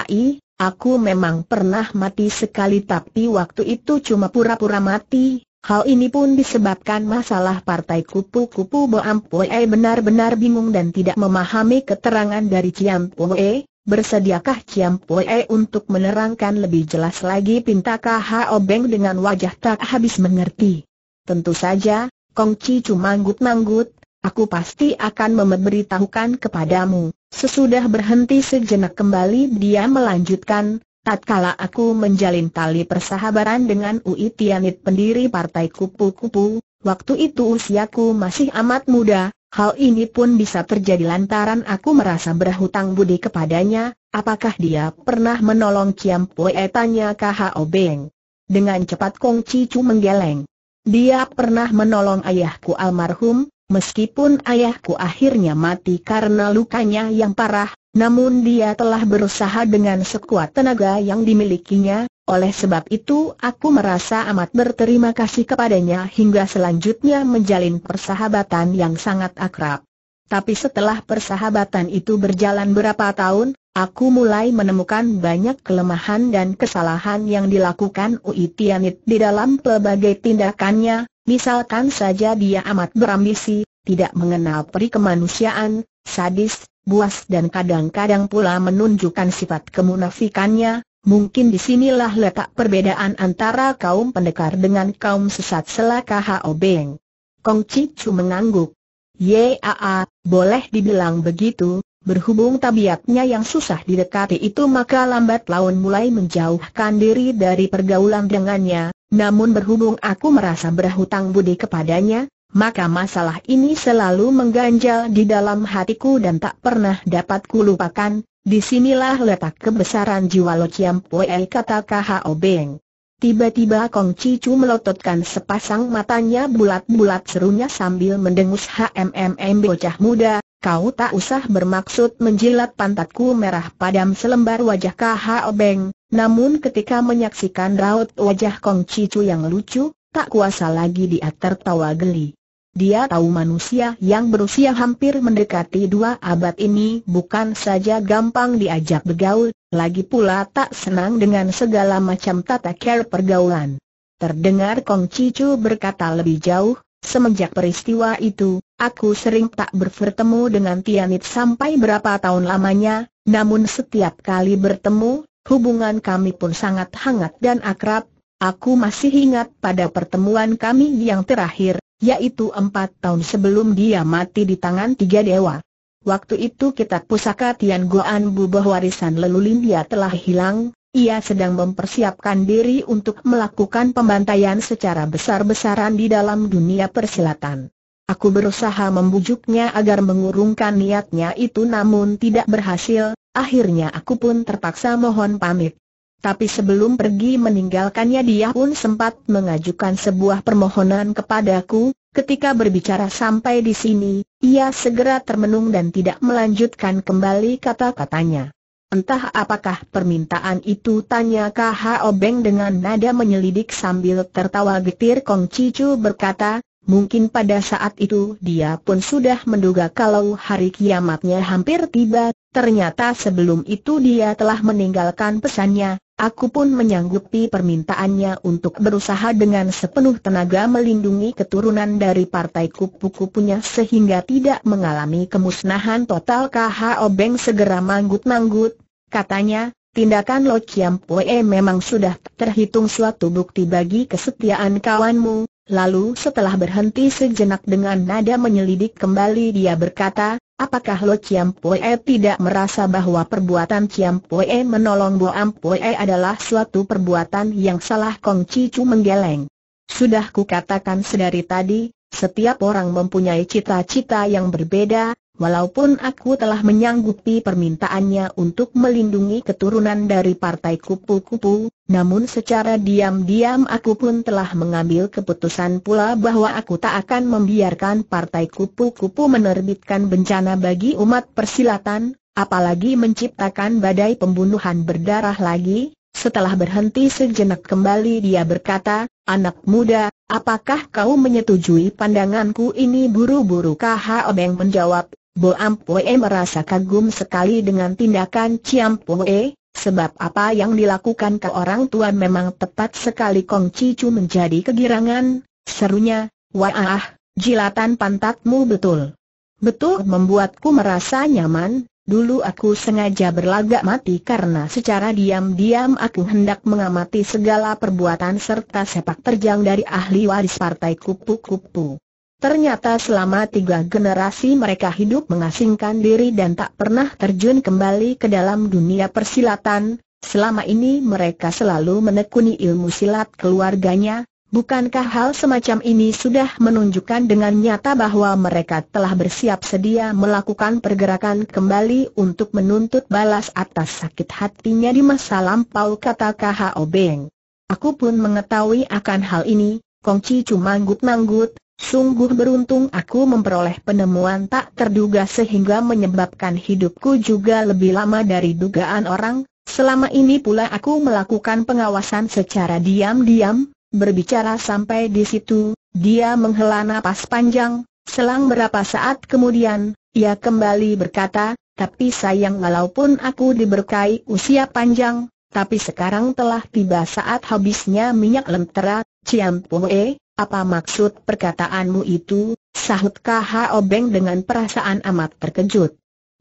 i aku memang pernah mati sekali tapi waktu itu cuma pura-pura mati, Hal ini pun disebabkan masalah partai kupu-kupu Boam Pue benar-benar bingung dan tidak memahami keterangan dari Ciam Poe. Bersediakah Ciam Poe untuk menerangkan lebih jelas lagi Pinta K.H.O. Beng dengan wajah tak habis mengerti? Tentu saja, Kong Chi cuma manggut-manggut, aku pasti akan memberitahukan kepadamu. Sesudah berhenti sejenak kembali dia melanjutkan, Tatkala aku menjalin tali persahabatan dengan Ui Tianit pendiri Partai Kupu-Kupu, waktu itu usiaku masih amat muda, hal ini pun bisa terjadi lantaran aku merasa berhutang budi kepadanya, apakah dia pernah menolong Kiam Pue tanya KHO Beng. Dengan cepat Kong Cicu menggeleng. Dia pernah menolong ayahku almarhum, Meskipun ayahku akhirnya mati karena lukanya yang parah, namun dia telah berusaha dengan sekuat tenaga yang dimilikinya, oleh sebab itu aku merasa amat berterima kasih kepadanya hingga selanjutnya menjalin persahabatan yang sangat akrab. Tapi setelah persahabatan itu berjalan berapa tahun, aku mulai menemukan banyak kelemahan dan kesalahan yang dilakukan Ui Tianit di dalam pelbagai tindakannya, Misalkan saja dia amat berambisi, tidak mengenal peri kemanusiaan, sadis, buas dan kadang-kadang pula menunjukkan sifat kemunafikannya, mungkin disinilah letak perbedaan antara kaum pendekar dengan kaum sesat selaka Hao Beng. Kong Cicu mengangguk. Yaa, boleh dibilang begitu, Berhubung tabiatnya yang susah didekati itu maka lambat laun mulai menjauhkan diri dari pergaulan dengannya, namun berhubung aku merasa berhutang budi kepadanya, maka masalah ini selalu mengganjal di dalam hatiku dan tak pernah dapat kulupakan. Disinilah letak kebesaran jiwa Lo Chiam Pue kata KHO Beng. Tiba-tiba Kong Cicu melototkan sepasang matanya bulat-bulat serunya sambil mendengus HMMM bocah muda, kau tak usah bermaksud menjilat pantatku merah padam selembar wajah KHO Beng, namun ketika menyaksikan raut wajah Kong Cicu yang lucu, tak kuasa lagi dia tertawa geli. Dia tahu manusia yang berusia hampir mendekati dua abad ini bukan saja gampang diajak bergaul, lagi pula tak senang dengan segala macam tata care pergaulan. Terdengar Kong Cicu berkata lebih jauh, semenjak peristiwa itu, aku sering tak bertemu dengan Tianit sampai berapa tahun lamanya, namun setiap kali bertemu, Hubungan kami pun sangat hangat dan akrab, aku masih ingat pada pertemuan kami yang terakhir, yaitu empat tahun sebelum dia mati di tangan tiga dewa. Waktu itu kitab pusaka Tian Guan Bu warisan lelulim dia telah hilang, ia sedang mempersiapkan diri untuk melakukan pembantaian secara besar-besaran di dalam dunia persilatan. Aku berusaha membujuknya agar mengurungkan niatnya itu namun tidak berhasil, Akhirnya aku pun terpaksa mohon pamit. Tapi sebelum pergi meninggalkannya dia pun sempat mengajukan sebuah permohonan kepadaku, ketika berbicara sampai di sini, ia segera termenung dan tidak melanjutkan kembali kata-katanya. Entah apakah permintaan itu tanya KH Obeng dengan nada menyelidik sambil tertawa getir Kong Cicu berkata, Mungkin pada saat itu dia pun sudah menduga kalau hari kiamatnya hampir tiba, Ternyata sebelum itu dia telah meninggalkan pesannya, aku pun menyanggupi permintaannya untuk berusaha dengan sepenuh tenaga melindungi keturunan dari partai kupu-kupunya sehingga tidak mengalami kemusnahan total KH Obeng segera manggut-manggut, katanya, tindakan Lo Chiam Poe memang sudah terhitung suatu bukti bagi kesetiaan kawanmu, Lalu setelah berhenti sejenak dengan nada menyelidik kembali dia berkata, apakah Lo Chiam Pue tidak merasa bahwa perbuatan Chiam Pue menolong Bo Am Pue adalah suatu perbuatan yang salah Kong Cicu menggeleng. Sudah kukatakan sedari tadi, setiap orang mempunyai cita-cita yang berbeda, Walaupun aku telah menyanggupi permintaannya untuk melindungi keturunan dari partai kupu-kupu, namun secara diam-diam aku pun telah mengambil keputusan pula bahwa aku tak akan membiarkan partai kupu-kupu menerbitkan bencana bagi umat persilatan, apalagi menciptakan badai pembunuhan berdarah lagi. Setelah berhenti sejenak kembali dia berkata, Anak muda, apakah kau menyetujui pandanganku ini buru-buru KH Obeng menjawab, Boam Ampoe merasa kagum sekali dengan tindakan Ciampoe, Sebab apa yang dilakukan ke orang tua memang tepat sekali Kong Cicu menjadi kegirangan, serunya, wah jilatan pantatmu betul. Betul membuatku merasa nyaman, dulu aku sengaja berlagak mati karena secara diam-diam aku hendak mengamati segala perbuatan serta sepak terjang dari ahli waris partai kupu-kupu. Ternyata selama tiga generasi mereka hidup mengasingkan diri dan tak pernah terjun kembali ke dalam dunia persilatan, selama ini mereka selalu menekuni ilmu silat keluarganya, bukankah hal semacam ini sudah menunjukkan dengan nyata bahwa mereka telah bersiap sedia melakukan pergerakan kembali untuk menuntut balas atas sakit hatinya di masa lampau kata KHO Beng. Aku pun mengetahui akan hal ini, Kongci cuma manggut-manggut, Sungguh beruntung aku memperoleh penemuan tak terduga sehingga menyebabkan hidupku juga lebih lama dari dugaan orang. Selama ini pula aku melakukan pengawasan secara diam-diam, berbicara sampai di situ, dia menghela napas panjang, selang berapa saat kemudian, ia kembali berkata, tapi sayang walaupun aku diberkahi usia panjang, tapi sekarang telah tiba saat habisnya minyak lentera, Ciam Pue, apa maksud perkataanmu itu, sahut KH Obeng dengan perasaan amat terkejut.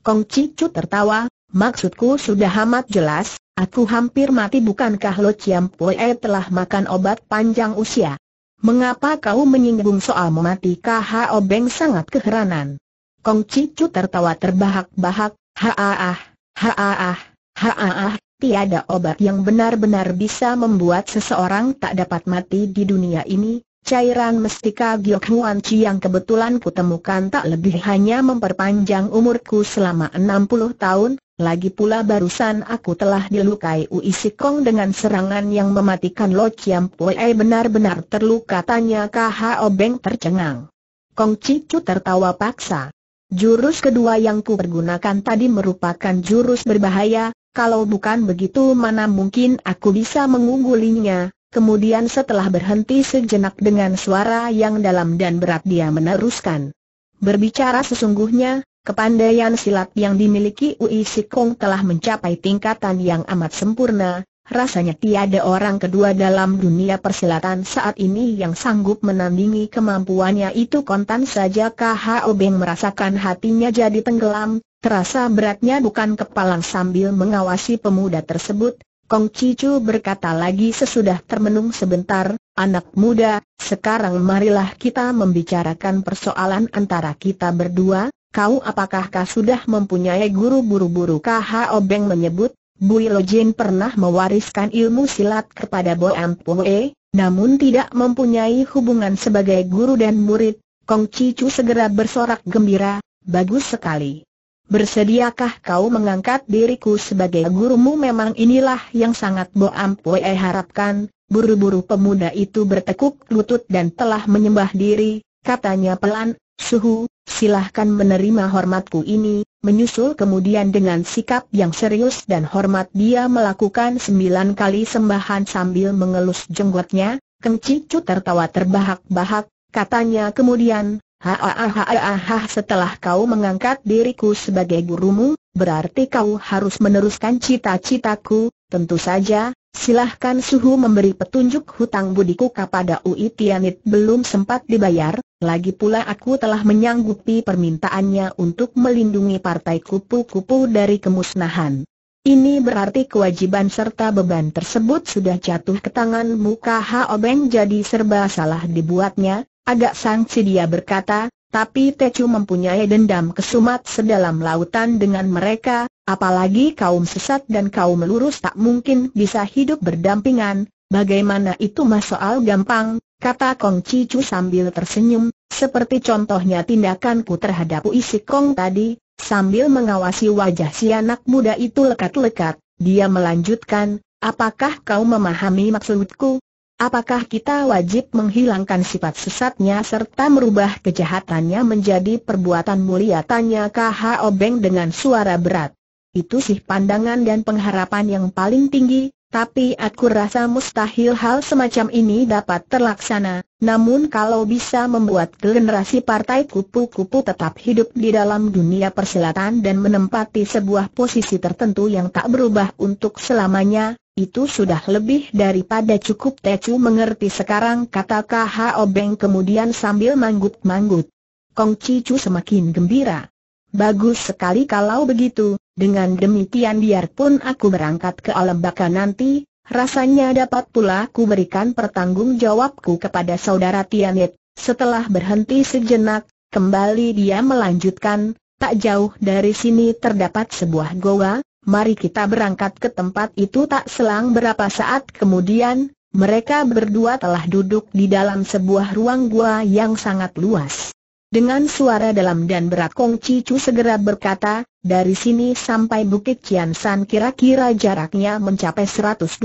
Kong Cicu tertawa, maksudku sudah amat jelas, aku hampir mati bukankah Lo Chiam Pue telah makan obat panjang usia. Mengapa kau menyinggung soal mati KH Obeng sangat keheranan. Kong Cicu tertawa terbahak-bahak, haaah, haaah, haaah, tiada obat yang benar-benar bisa membuat seseorang tak dapat mati di dunia ini, Cairan mestika Giok Huan Chi yang kebetulan kutemukan tak lebih hanya memperpanjang umurku selama 60 tahun, lagi pula barusan aku telah dilukai Ui Sikong dengan serangan yang mematikan Lo Chiam Pue benar-benar terluka tanya KH Beng tercengang. Kong Cicu tertawa paksa. Jurus kedua yang ku pergunakan tadi merupakan jurus berbahaya, kalau bukan begitu mana mungkin aku bisa mengunggulinya. Kemudian setelah berhenti sejenak dengan suara yang dalam dan berat dia meneruskan. Berbicara sesungguhnya, kepandaian silat yang dimiliki Ui Sikong telah mencapai tingkatan yang amat sempurna, rasanya tiada orang kedua dalam dunia persilatan saat ini yang sanggup menandingi kemampuannya itu kontan saja KHO Beng merasakan hatinya jadi tenggelam, terasa beratnya bukan kepalang sambil mengawasi pemuda tersebut, Kong Cicu berkata lagi sesudah termenung sebentar, anak muda, sekarang marilah kita membicarakan persoalan antara kita berdua, kau apakah kau sudah mempunyai guru buru-buru KH Obeng menyebut, Bui Jin pernah mewariskan ilmu silat kepada Bo Ampue, namun tidak mempunyai hubungan sebagai guru dan murid, Kong Cicu segera bersorak gembira, bagus sekali. Bersediakah kau mengangkat diriku sebagai gurumu memang inilah yang sangat boam poe harapkan, buru-buru pemuda itu bertekuk lutut dan telah menyembah diri, katanya pelan, suhu, silahkan menerima hormatku ini, menyusul kemudian dengan sikap yang serius dan hormat dia melakukan sembilan kali sembahan sambil mengelus jenggotnya, kencicu tertawa terbahak-bahak, katanya kemudian, Hahaha, setelah kau mengangkat diriku sebagai gurumu, berarti kau harus meneruskan cita-citaku, tentu saja, silahkan suhu memberi petunjuk hutang budiku kepada Ui Tianit belum sempat dibayar, lagi pula aku telah menyanggupi permintaannya untuk melindungi partai kupu-kupu dari kemusnahan. Ini berarti kewajiban serta beban tersebut sudah jatuh ke tanganmu Kaha Obeng jadi serba salah dibuatnya, Agak sangsi dia berkata, tapi Tecu mempunyai dendam kesumat sedalam lautan dengan mereka, apalagi kaum sesat dan kaum lurus tak mungkin bisa hidup berdampingan, bagaimana itu mas soal gampang, kata Kong Cicu sambil tersenyum, seperti contohnya tindakanku terhadap isi Kong tadi, sambil mengawasi wajah si anak muda itu lekat-lekat, dia melanjutkan, apakah kau memahami maksudku? Apakah kita wajib menghilangkan sifat sesatnya serta merubah kejahatannya menjadi perbuatan mulia? Tanya KH Obeng dengan suara berat. Itu sih pandangan dan pengharapan yang paling tinggi, tapi aku rasa mustahil hal semacam ini dapat terlaksana, namun kalau bisa membuat generasi partai kupu-kupu tetap hidup di dalam dunia persilatan dan menempati sebuah posisi tertentu yang tak berubah untuk selamanya, itu sudah lebih daripada cukup Tecu mengerti sekarang kata KH Obeng kemudian sambil manggut-manggut. Kong Cicu semakin gembira. Bagus sekali kalau begitu, dengan demikian biarpun aku berangkat ke alam baka nanti, rasanya dapat pula ku berikan pertanggung kepada saudara Tianet. Setelah berhenti sejenak, kembali dia melanjutkan, tak jauh dari sini terdapat sebuah goa, mari kita berangkat ke tempat itu tak selang berapa saat kemudian, mereka berdua telah duduk di dalam sebuah ruang gua yang sangat luas. Dengan suara dalam dan berat Kong Cicu segera berkata, dari sini sampai Bukit Cian San kira-kira jaraknya mencapai 120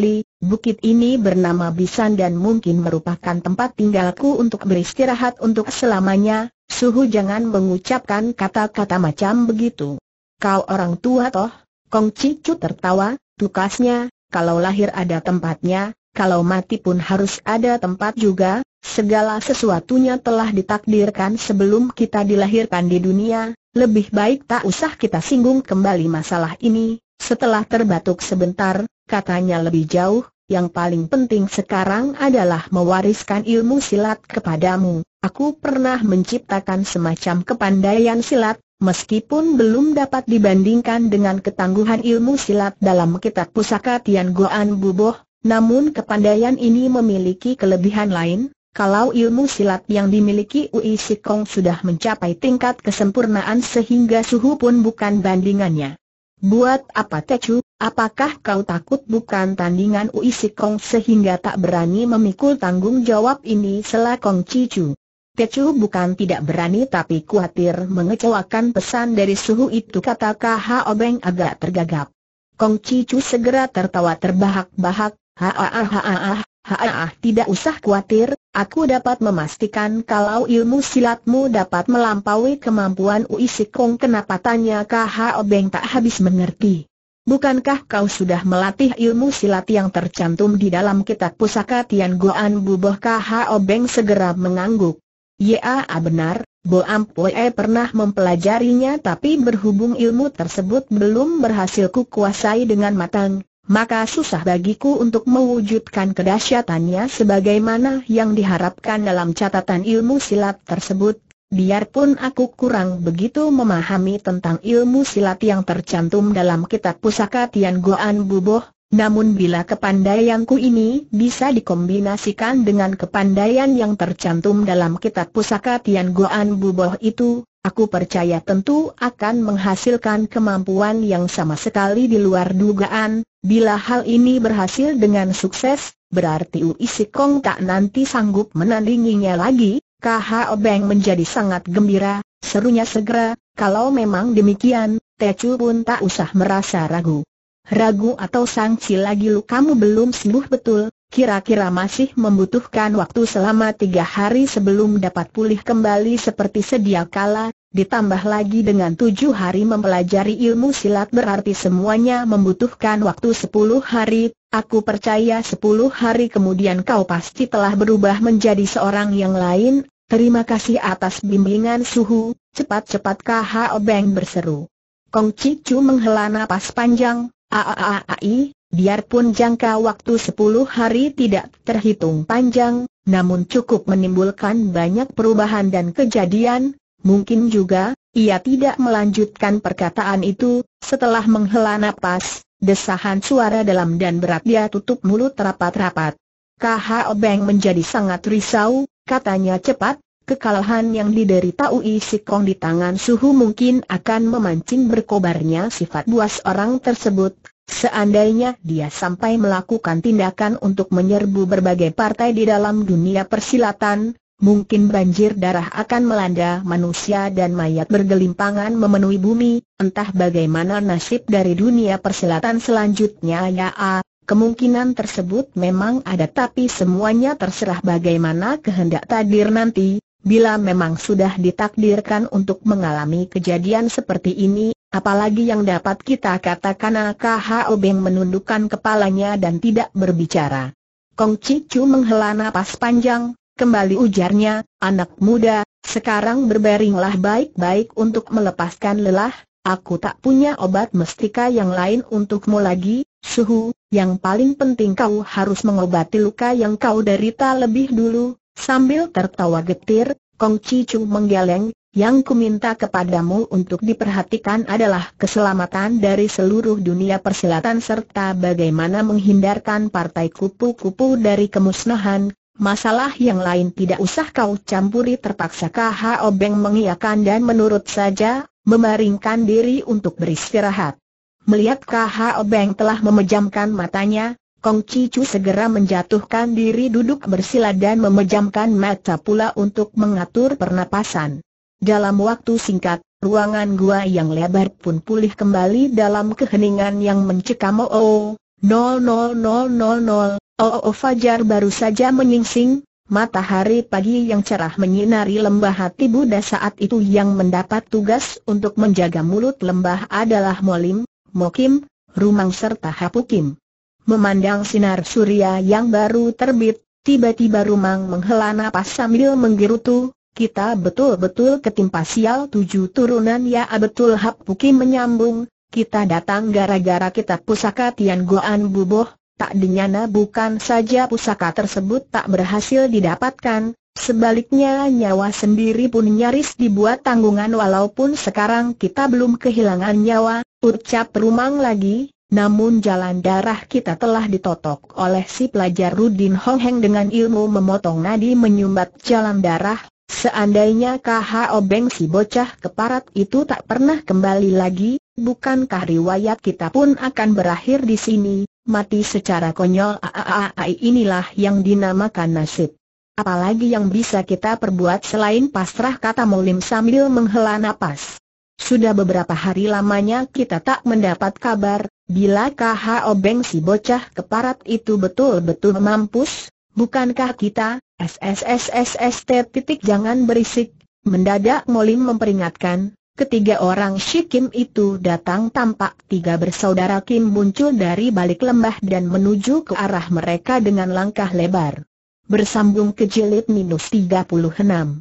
li, bukit ini bernama Bisan dan mungkin merupakan tempat tinggalku untuk beristirahat untuk selamanya, suhu jangan mengucapkan kata-kata macam begitu. Kau orang tua toh, Kong Cicu tertawa, tukasnya, kalau lahir ada tempatnya, kalau mati pun harus ada tempat juga, segala sesuatunya telah ditakdirkan sebelum kita dilahirkan di dunia, lebih baik tak usah kita singgung kembali masalah ini, setelah terbatuk sebentar, katanya lebih jauh, yang paling penting sekarang adalah mewariskan ilmu silat kepadamu, aku pernah menciptakan semacam kepandaian silat, Meskipun belum dapat dibandingkan dengan ketangguhan ilmu silat dalam kitab pusaka Tian Goan Buboh, namun kepandaian ini memiliki kelebihan lain, kalau ilmu silat yang dimiliki Ui Sikong sudah mencapai tingkat kesempurnaan sehingga suhu pun bukan bandingannya. Buat apa Tecu, apakah kau takut bukan tandingan Ui Sikong sehingga tak berani memikul tanggung jawab ini selakong Cicu? Tecu bukan tidak berani tapi khawatir mengecewakan pesan dari suhu itu kata KH Obeng agak tergagap. Kong Cicu segera tertawa terbahak-bahak, Haah tidak usah khawatir, aku dapat memastikan kalau ilmu silatmu dapat melampaui kemampuan uisikong kenapa tanya KH Obeng tak habis mengerti. Bukankah kau sudah melatih ilmu silat yang tercantum di dalam kitab pusaka Tian Goan Buboh KH Obeng segera mengangguk. Ya ah, benar, Bo Ampue pernah mempelajarinya tapi berhubung ilmu tersebut belum berhasil kukuasai dengan matang, maka susah bagiku untuk mewujudkan kedahsyatannya sebagaimana yang diharapkan dalam catatan ilmu silat tersebut. Biarpun aku kurang begitu memahami tentang ilmu silat yang tercantum dalam kitab pusaka Tian Goan Buboh, namun bila kepandaianku ini bisa dikombinasikan dengan kepandaian yang tercantum dalam kitab pusaka Tian Goan Buboh itu, aku percaya tentu akan menghasilkan kemampuan yang sama sekali di luar dugaan, Bila hal ini berhasil dengan sukses, berarti Ui Kong tak nanti sanggup menandinginya lagi, Kah Obeng menjadi sangat gembira, serunya segera, kalau memang demikian, Tecu pun tak usah merasa ragu. Ragu atau sangsi lagi lu kamu belum sembuh betul, kira-kira masih membutuhkan waktu selama tiga hari sebelum dapat pulih kembali seperti sedia kala, ditambah lagi dengan tujuh hari mempelajari ilmu silat berarti semuanya membutuhkan waktu sepuluh hari, aku percaya sepuluh hari kemudian kau pasti telah berubah menjadi seorang yang lain, terima kasih atas bimbingan suhu, cepat-cepat kah Obeng berseru. Kong Cicu menghela napas panjang, aaai, biarpun jangka waktu sepuluh hari tidak terhitung panjang, namun cukup menimbulkan banyak perubahan dan kejadian, Mungkin juga, ia tidak melanjutkan perkataan itu, setelah menghela nafas, desahan suara dalam dan berat dia tutup mulut rapat-rapat. KH Obeng menjadi sangat risau, katanya cepat, kekalahan yang diderita Ui Sikong di tangan suhu mungkin akan memancing berkobarnya sifat buas orang tersebut. Seandainya dia sampai melakukan tindakan untuk menyerbu berbagai partai di dalam dunia persilatan, mungkin banjir darah akan melanda manusia dan mayat bergelimpangan memenuhi bumi, entah bagaimana nasib dari dunia persilatan selanjutnya ya a, kemungkinan tersebut memang ada tapi semuanya terserah bagaimana kehendak takdir nanti, bila memang sudah ditakdirkan untuk mengalami kejadian seperti ini, apalagi yang dapat kita katakan AKH Obeng menundukkan kepalanya dan tidak berbicara. Kong Cicu menghela napas panjang, Kembali ujarnya, anak muda, sekarang berbaringlah baik-baik untuk melepaskan lelah, aku tak punya obat mestika yang lain untukmu lagi, suhu, yang paling penting kau harus mengobati luka yang kau derita lebih dulu, sambil tertawa getir, Kong Cicu menggeleng, yang kuminta kepadamu untuk diperhatikan adalah keselamatan dari seluruh dunia persilatan serta bagaimana menghindarkan partai kupu-kupu dari kemusnahan, Masalah yang lain tidak usah kau campuri terpaksa KH Obeng mengiakan dan menurut saja, memaringkan diri untuk beristirahat. Melihat KH Obeng telah memejamkan matanya, Kong Cicu segera menjatuhkan diri duduk bersila dan memejamkan mata pula untuk mengatur pernapasan. Dalam waktu singkat, ruangan gua yang lebar pun pulih kembali dalam keheningan yang mencekam oh, nol oh, oh, nol nol nol nol. Oh, oh, oh, Fajar baru saja menyingsing, matahari pagi yang cerah menyinari lembah hati Buddha saat itu yang mendapat tugas untuk menjaga mulut lembah adalah Molim, Mokim, Rumang serta Hapukim. Memandang sinar surya yang baru terbit, tiba-tiba Rumang menghela napas sambil menggerutu, kita betul-betul ketimpa sial tujuh turunan ya ah, betul Hapukim menyambung, kita datang gara-gara kita pusaka Tian Goan buboh, tak dinyana bukan saja pusaka tersebut tak berhasil didapatkan, sebaliknya nyawa sendiri pun nyaris dibuat tanggungan walaupun sekarang kita belum kehilangan nyawa, ucap Rumang lagi, namun jalan darah kita telah ditotok oleh si pelajar Rudin Hong Heng dengan ilmu memotong nadi menyumbat jalan darah. Seandainya KH Obeng si bocah keparat itu tak pernah kembali lagi, bukankah riwayat kita pun akan berakhir di sini? mati secara konyol aaai inilah yang dinamakan nasib. Apalagi yang bisa kita perbuat selain pasrah kata Molim sambil menghela napas. Sudah beberapa hari lamanya kita tak mendapat kabar, bila KHO Obeng si bocah keparat itu betul-betul mampus, bukankah kita, SSSSST titik jangan berisik, mendadak Molim memperingatkan, Ketiga orang Shikim itu datang tampak tiga bersaudara Kim muncul dari balik lembah dan menuju ke arah mereka dengan langkah lebar. Bersambung ke jilid minus 36.